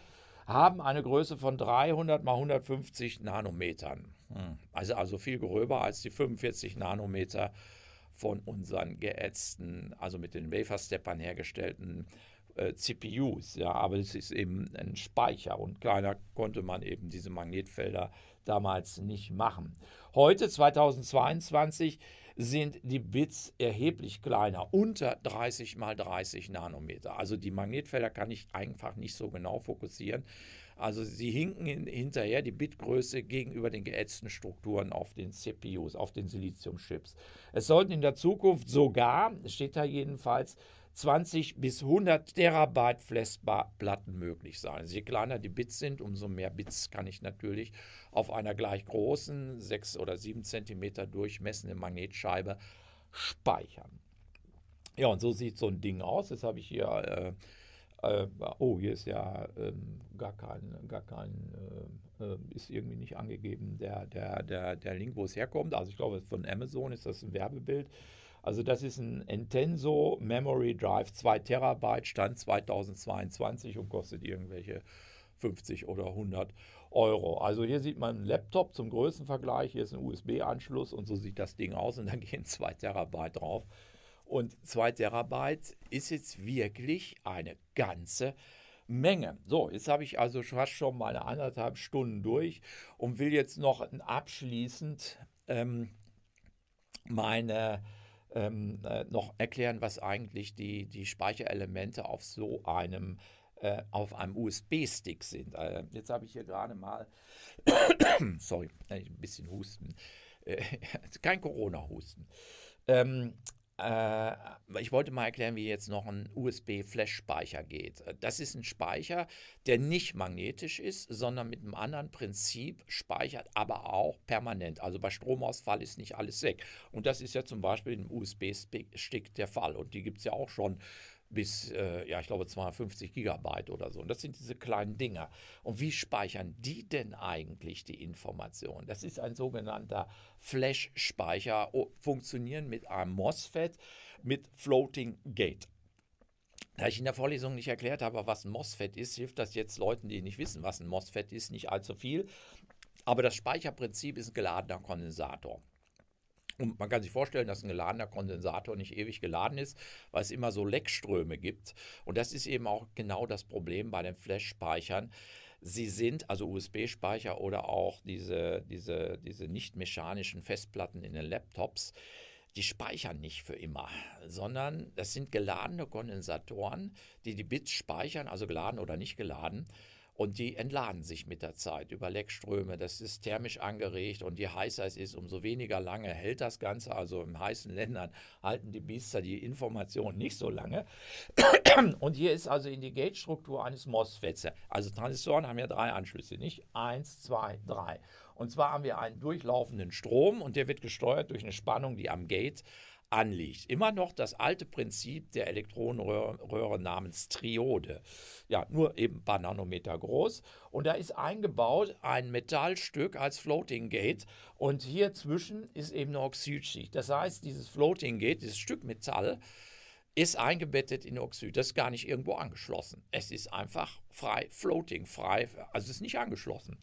haben eine Größe von 300 mal 150 Nanometern. Hm. Also, also viel gröber als die 45 Nanometer von unseren geätzten, also mit den Wafersteppern hergestellten äh, CPUs. Ja, aber es ist eben ein Speicher und kleiner konnte man eben diese Magnetfelder damals nicht machen. Heute, 2022, sind die Bits erheblich kleiner, unter 30 mal 30 Nanometer. Also die Magnetfelder kann ich einfach nicht so genau fokussieren. Also sie hinken hinterher die Bitgröße gegenüber den geätzten Strukturen auf den CPUs, auf den Siliziumchips. Es sollten in der Zukunft sogar, steht da jedenfalls, 20 bis 100 Terabyte Flash-Platten möglich sein. je kleiner die Bits sind, umso mehr Bits kann ich natürlich auf einer gleich großen, 6 oder 7 Zentimeter durchmessenden Magnetscheibe speichern. Ja, und so sieht so ein Ding aus. Jetzt habe ich hier, äh, äh, oh, hier ist ja äh, gar kein, gar kein äh, äh, ist irgendwie nicht angegeben, der, der, der, der Link, wo es herkommt. Also ich glaube, von Amazon ist das ein Werbebild. Also das ist ein Intenso Memory Drive, 2 Terabyte, Stand 2022 und kostet irgendwelche 50 oder 100 Euro. Also hier sieht man einen Laptop zum Größenvergleich, hier ist ein USB-Anschluss und so sieht das Ding aus und da gehen 2 Terabyte drauf. Und 2 Terabyte ist jetzt wirklich eine ganze Menge. So, jetzt habe ich also fast schon meine anderthalb Stunden durch und will jetzt noch abschließend ähm, meine ähm, äh, noch erklären, was eigentlich die, die Speicherelemente auf so einem äh, auf einem USB-Stick sind. Äh, jetzt habe ich hier gerade mal, sorry, ein bisschen husten, äh, kein Corona-Husten. Ähm, äh, ich wollte mal erklären, wie jetzt noch ein USB-Flash-Speicher geht. Äh, das ist ein Speicher, der nicht magnetisch ist, sondern mit einem anderen Prinzip speichert, aber auch permanent. Also bei Stromausfall ist nicht alles weg. Und das ist ja zum Beispiel im USB-Stick der Fall. Und die gibt es ja auch schon bis, äh, ja, ich glaube, 250 Gigabyte oder so. Und das sind diese kleinen Dinger. Und wie speichern die denn eigentlich die Information? Das ist ein sogenannter Flash-Speicher, oh, funktionieren mit einem MOSFET, mit Floating Gate. Da ich in der Vorlesung nicht erklärt habe, was ein MOSFET ist, hilft das jetzt Leuten, die nicht wissen, was ein MOSFET ist, nicht allzu viel. Aber das Speicherprinzip ist ein geladener Kondensator. Und man kann sich vorstellen, dass ein geladener Kondensator nicht ewig geladen ist, weil es immer so Leckströme gibt. Und das ist eben auch genau das Problem bei den Flash-Speichern. Sie sind, also USB-Speicher oder auch diese, diese, diese nicht mechanischen Festplatten in den Laptops, die speichern nicht für immer, sondern das sind geladene Kondensatoren, die die Bits speichern, also geladen oder nicht geladen. Und die entladen sich mit der Zeit über Leckströme. Das ist thermisch angeregt und je heißer es ist, umso weniger lange hält das Ganze. Also in heißen Ländern halten die Biester die Information nicht so lange. Und hier ist also in die Gate-Struktur eines MOSFETs. Also Transistoren haben ja drei Anschlüsse, nicht? Eins, zwei, drei. Und zwar haben wir einen durchlaufenden Strom und der wird gesteuert durch eine Spannung, die am Gate anliegt. Immer noch das alte Prinzip der Elektronenröhre namens Triode. Ja, nur eben ein paar Nanometer groß. Und da ist eingebaut ein Metallstück als Floating Gate. Und hier zwischen ist eben eine Oxidschicht. Das heißt, dieses Floating Gate, dieses Stück Metall, ist eingebettet in Oxid. Das ist gar nicht irgendwo angeschlossen. Es ist einfach frei, floating, frei, also es ist nicht angeschlossen.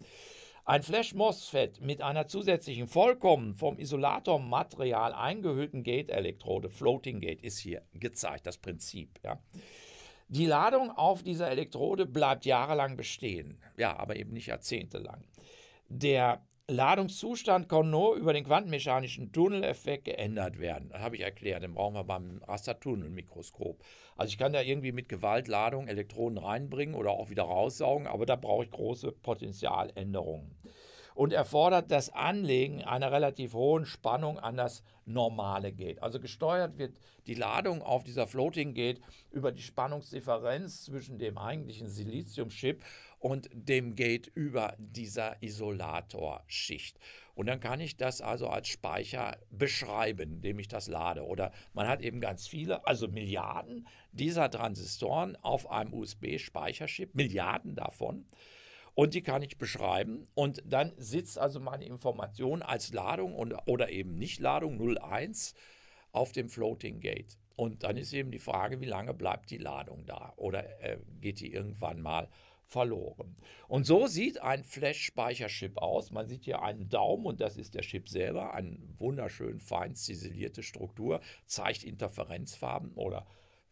Ein Flash MOSFET mit einer zusätzlichen vollkommen vom Isolatormaterial eingehüllten Gate-Elektrode, Floating Gate, ist hier gezeigt, das Prinzip. Ja. Die Ladung auf dieser Elektrode bleibt jahrelang bestehen, ja, aber eben nicht jahrzehntelang. Der Ladungszustand kann nur über den quantenmechanischen Tunneleffekt geändert werden. Das habe ich erklärt. Den brauchen wir beim Rastertunnelmikroskop. Also ich kann da irgendwie mit Gewalt Ladung Elektronen reinbringen oder auch wieder raussaugen, aber da brauche ich große Potentialänderungen. Und erfordert das Anlegen einer relativ hohen Spannung an das normale Gate. Also gesteuert wird die Ladung auf dieser Floating Gate über die Spannungsdifferenz zwischen dem eigentlichen Siliziumchip und dem Gate über dieser Isolatorschicht. Und dann kann ich das also als Speicher beschreiben, indem ich das lade. Oder man hat eben ganz viele, also Milliarden dieser Transistoren auf einem USB-Speicherchip, Milliarden davon. Und die kann ich beschreiben. Und dann sitzt also meine Information als Ladung und, oder eben Nicht-Ladung 01 auf dem Floating Gate. Und dann ist eben die Frage, wie lange bleibt die Ladung da? Oder äh, geht die irgendwann mal verloren. Und so sieht ein Flash-Speicherchip aus. Man sieht hier einen Daumen und das ist der Chip selber, eine wunderschön fein ziselierte Struktur, zeigt Interferenzfarben oder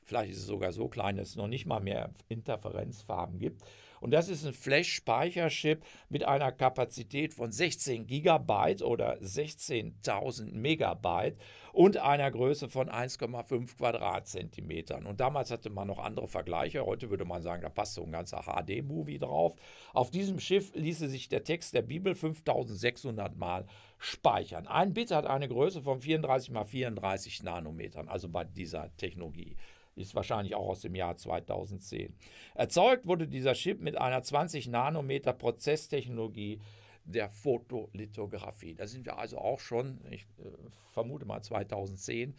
vielleicht ist es sogar so klein, dass es noch nicht mal mehr Interferenzfarben gibt. Und das ist ein Flash-Speicherchip mit einer Kapazität von 16 Gigabyte oder 16.000 Megabyte und einer Größe von 1,5 Quadratzentimetern. Und damals hatte man noch andere Vergleiche. Heute würde man sagen, da passt so ein ganzer HD-Movie drauf. Auf diesem Schiff ließe sich der Text der Bibel 5600 Mal speichern. Ein Bit hat eine Größe von 34 mal 34 Nanometern, also bei dieser Technologie ist wahrscheinlich auch aus dem Jahr 2010. Erzeugt wurde dieser Chip mit einer 20 Nanometer Prozesstechnologie der Fotolithografie. Da sind wir also auch schon, ich äh, vermute mal 2010,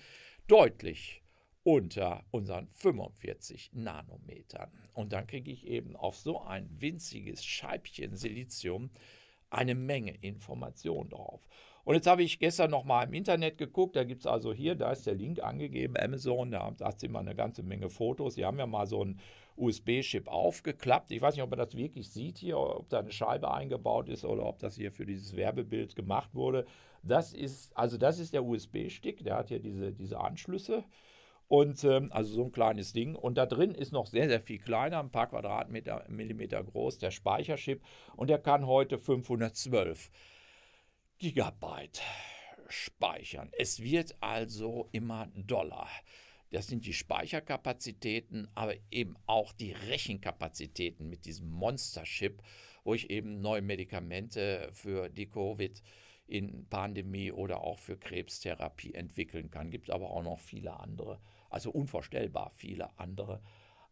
deutlich unter unseren 45 Nanometern. Und dann kriege ich eben auf so ein winziges Scheibchen Silizium eine Menge Information drauf. Und jetzt habe ich gestern nochmal im Internet geguckt, da gibt es also hier, da ist der Link angegeben, Amazon, da hat sie mal eine ganze Menge Fotos. Sie haben ja mal so ein USB-Chip aufgeklappt. Ich weiß nicht, ob man das wirklich sieht hier, ob da eine Scheibe eingebaut ist oder ob das hier für dieses Werbebild gemacht wurde. Das ist, also das ist der USB-Stick, der hat hier diese, diese Anschlüsse. Und ähm, also so ein kleines Ding. Und da drin ist noch sehr, sehr viel kleiner, ein paar Quadratmeter, Millimeter groß, der Speicherschip. Und der kann heute 512 Gigabyte speichern. Es wird also immer Dollar. Das sind die Speicherkapazitäten, aber eben auch die Rechenkapazitäten mit diesem monster Monsterchip, wo ich eben neue Medikamente für die Covid in Pandemie oder auch für Krebstherapie entwickeln kann. Gibt aber auch noch viele andere, also unvorstellbar viele andere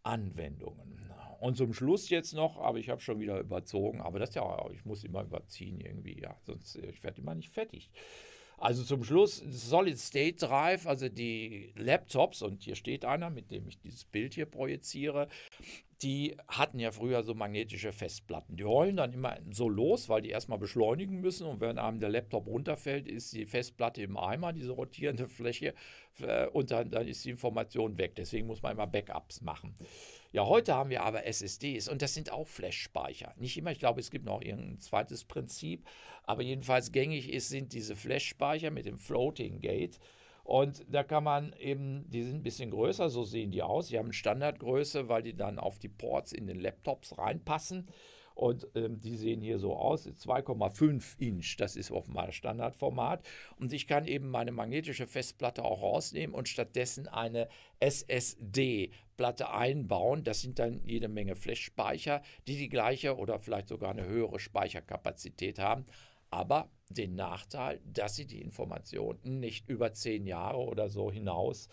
Anwendungen. Und zum Schluss jetzt noch, aber ich habe schon wieder überzogen, aber das ja, ich muss immer überziehen irgendwie, ja, sonst äh, ich werde immer nicht fertig. Also zum Schluss Solid State Drive, also die Laptops, und hier steht einer, mit dem ich dieses Bild hier projiziere, die hatten ja früher so magnetische Festplatten. Die rollen dann immer so los, weil die erstmal beschleunigen müssen. Und wenn einem der Laptop runterfällt, ist die Festplatte im Eimer, diese rotierende Fläche, äh, und dann, dann ist die Information weg. Deswegen muss man immer Backups machen. Ja, heute haben wir aber SSDs und das sind auch Flash-Speicher. Nicht immer, ich glaube, es gibt noch irgendein zweites Prinzip, aber jedenfalls gängig ist, sind diese Flash-Speicher mit dem Floating Gate. Und da kann man eben, die sind ein bisschen größer, so sehen die aus. Die haben Standardgröße, weil die dann auf die Ports in den Laptops reinpassen. Und ähm, die sehen hier so aus, 2,5 Inch, das ist offenbar Standardformat. Und ich kann eben meine magnetische Festplatte auch rausnehmen und stattdessen eine SSD Platte einbauen. Das sind dann jede Menge Flash-Speicher, die die gleiche oder vielleicht sogar eine höhere Speicherkapazität haben. Aber den Nachteil, dass sie die Informationen nicht über 10 Jahre oder so hinaus äh,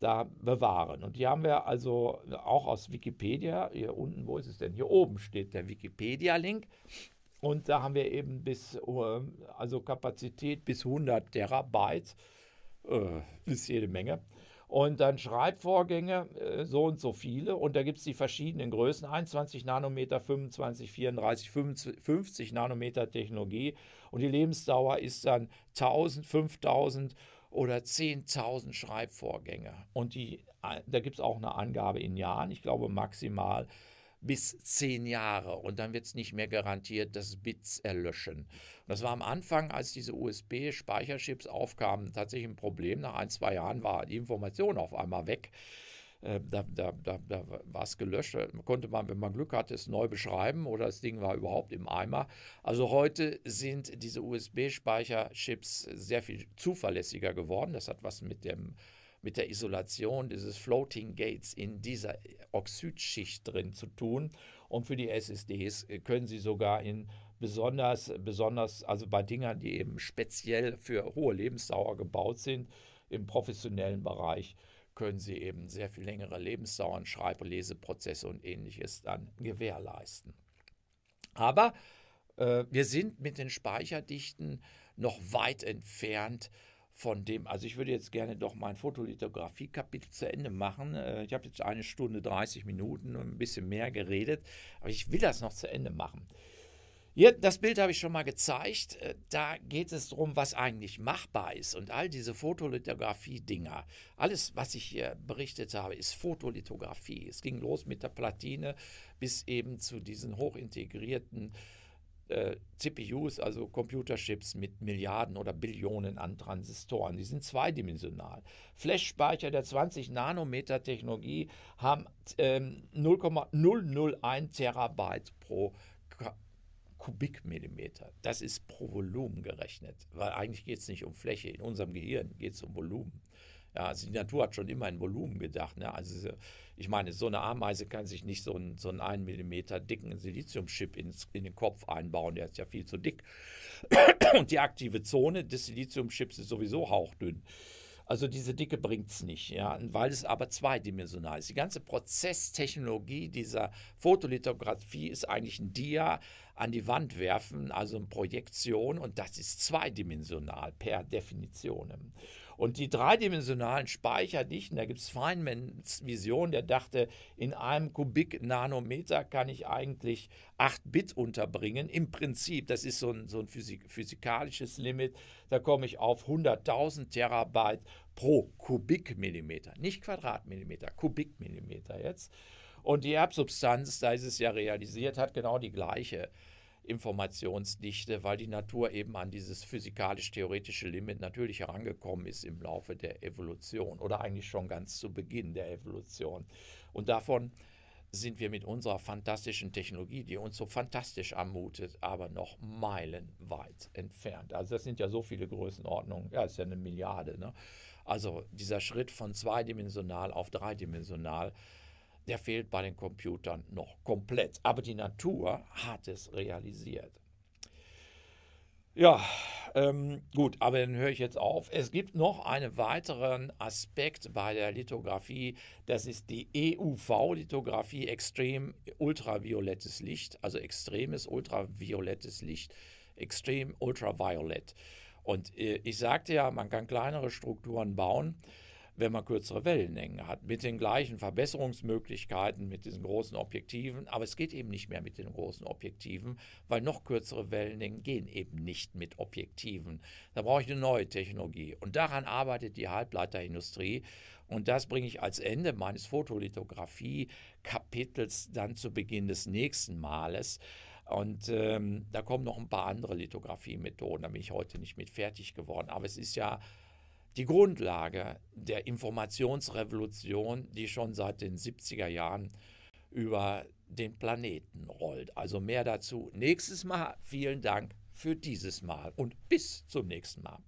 da bewahren. Und die haben wir also auch aus Wikipedia, hier unten, wo ist es denn? Hier oben steht der Wikipedia-Link. Und da haben wir eben bis, ähm, also Kapazität bis 100 Terabyte, äh, ist jede Menge. Und dann Schreibvorgänge, äh, so und so viele. Und da gibt es die verschiedenen Größen, 21 Nanometer, 25, 34, 50, 50 Nanometer Technologie. Und die Lebensdauer ist dann 1000, 5000 oder 10.000 Schreibvorgänge. Und die, äh, da gibt es auch eine Angabe in Jahren, ich glaube maximal bis 10 Jahre. Und dann wird es nicht mehr garantiert, dass Bits erlöschen. Und das war am Anfang, als diese USB-Speicherchips aufkamen, tatsächlich ein Problem. Nach ein, zwei Jahren war die Information auf einmal weg. Äh, da, da, da, da war es gelöscht. Man konnte man, wenn man Glück hatte, es neu beschreiben oder das Ding war überhaupt im Eimer. Also heute sind diese USB-Speicherchips sehr viel zuverlässiger geworden. Das hat was mit dem mit der Isolation dieses Floating Gates in dieser Oxidschicht drin zu tun. Und für die SSDs äh, können sie sogar in besonders, besonders, also bei Dingern, die eben speziell für hohe Lebensdauer gebaut sind, im professionellen Bereich können sie eben sehr viel längere Lebensdauern, Schreib- und Leseprozesse und ähnliches dann gewährleisten. Aber äh, wir sind mit den Speicherdichten noch weit entfernt von dem, also ich würde jetzt gerne doch mein Fotolithografie-Kapitel zu Ende machen. Äh, ich habe jetzt eine Stunde 30 Minuten und ein bisschen mehr geredet, aber ich will das noch zu Ende machen. Ja, das Bild habe ich schon mal gezeigt. Äh, da geht es darum, was eigentlich machbar ist. Und all diese Fotolithografie-Dinger, alles, was ich hier berichtet habe, ist Fotolithografie. Es ging los mit der Platine bis eben zu diesen hochintegrierten äh, CPUs, also Computerchips mit Milliarden oder Billionen an Transistoren. Die sind zweidimensional. Flash-Speicher der 20-Nanometer-Technologie haben ähm, 0,001 Terabyte pro Kubikmillimeter. Das ist pro Volumen gerechnet, weil eigentlich geht es nicht um Fläche. In unserem Gehirn geht es um Volumen. Ja, also die Natur hat schon immer in Volumen gedacht. Ne? Also ich meine, so eine Ameise kann sich nicht so einen, so einen 1 mm dicken Siliziumchip ins, in den Kopf einbauen, der ist ja viel zu dick. Und die aktive Zone des Siliziumchips ist sowieso hauchdünn. Also diese Dicke bringt es nicht, ja, weil es aber zweidimensional ist. Die ganze Prozesstechnologie dieser Fotolithografie ist eigentlich ein Dia, an die Wand werfen, also eine Projektion, und das ist zweidimensional per Definition. Und die dreidimensionalen dimensionalen Speicherdichten, da gibt es Feynmans Vision, der dachte, in einem Kubik-Nanometer kann ich eigentlich 8 Bit unterbringen. Im Prinzip, das ist so ein, so ein physik physikalisches Limit, da komme ich auf 100.000 Terabyte pro Kubikmillimeter. Nicht Quadratmillimeter, Kubikmillimeter jetzt. Und die Erbsubstanz, da ist es ja realisiert, hat genau die gleiche Informationsdichte, weil die Natur eben an dieses physikalisch-theoretische Limit natürlich herangekommen ist im Laufe der Evolution oder eigentlich schon ganz zu Beginn der Evolution. Und davon sind wir mit unserer fantastischen Technologie, die uns so fantastisch anmutet, aber noch meilenweit entfernt. Also das sind ja so viele Größenordnungen, ja, ist ja eine Milliarde. Ne? Also dieser Schritt von zweidimensional auf dreidimensional der fehlt bei den Computern noch komplett. Aber die Natur hat es realisiert. Ja, ähm, gut, aber dann höre ich jetzt auf. Es gibt noch einen weiteren Aspekt bei der Lithografie. Das ist die EUV-Lithografie, extrem ultraviolettes Licht, also extremes ultraviolettes Licht, extrem ultraviolett. Und äh, ich sagte ja, man kann kleinere Strukturen bauen wenn man kürzere Wellenlängen hat, mit den gleichen Verbesserungsmöglichkeiten, mit diesen großen Objektiven. Aber es geht eben nicht mehr mit den großen Objektiven, weil noch kürzere Wellenlängen gehen eben nicht mit Objektiven. Da brauche ich eine neue Technologie. Und daran arbeitet die Halbleiterindustrie. Und das bringe ich als Ende meines Fotolithografie-Kapitels dann zu Beginn des nächsten Males. Und ähm, da kommen noch ein paar andere Lithografie-Methoden. Da bin ich heute nicht mit fertig geworden. Aber es ist ja die Grundlage der Informationsrevolution, die schon seit den 70er Jahren über den Planeten rollt. Also mehr dazu nächstes Mal. Vielen Dank für dieses Mal und bis zum nächsten Mal.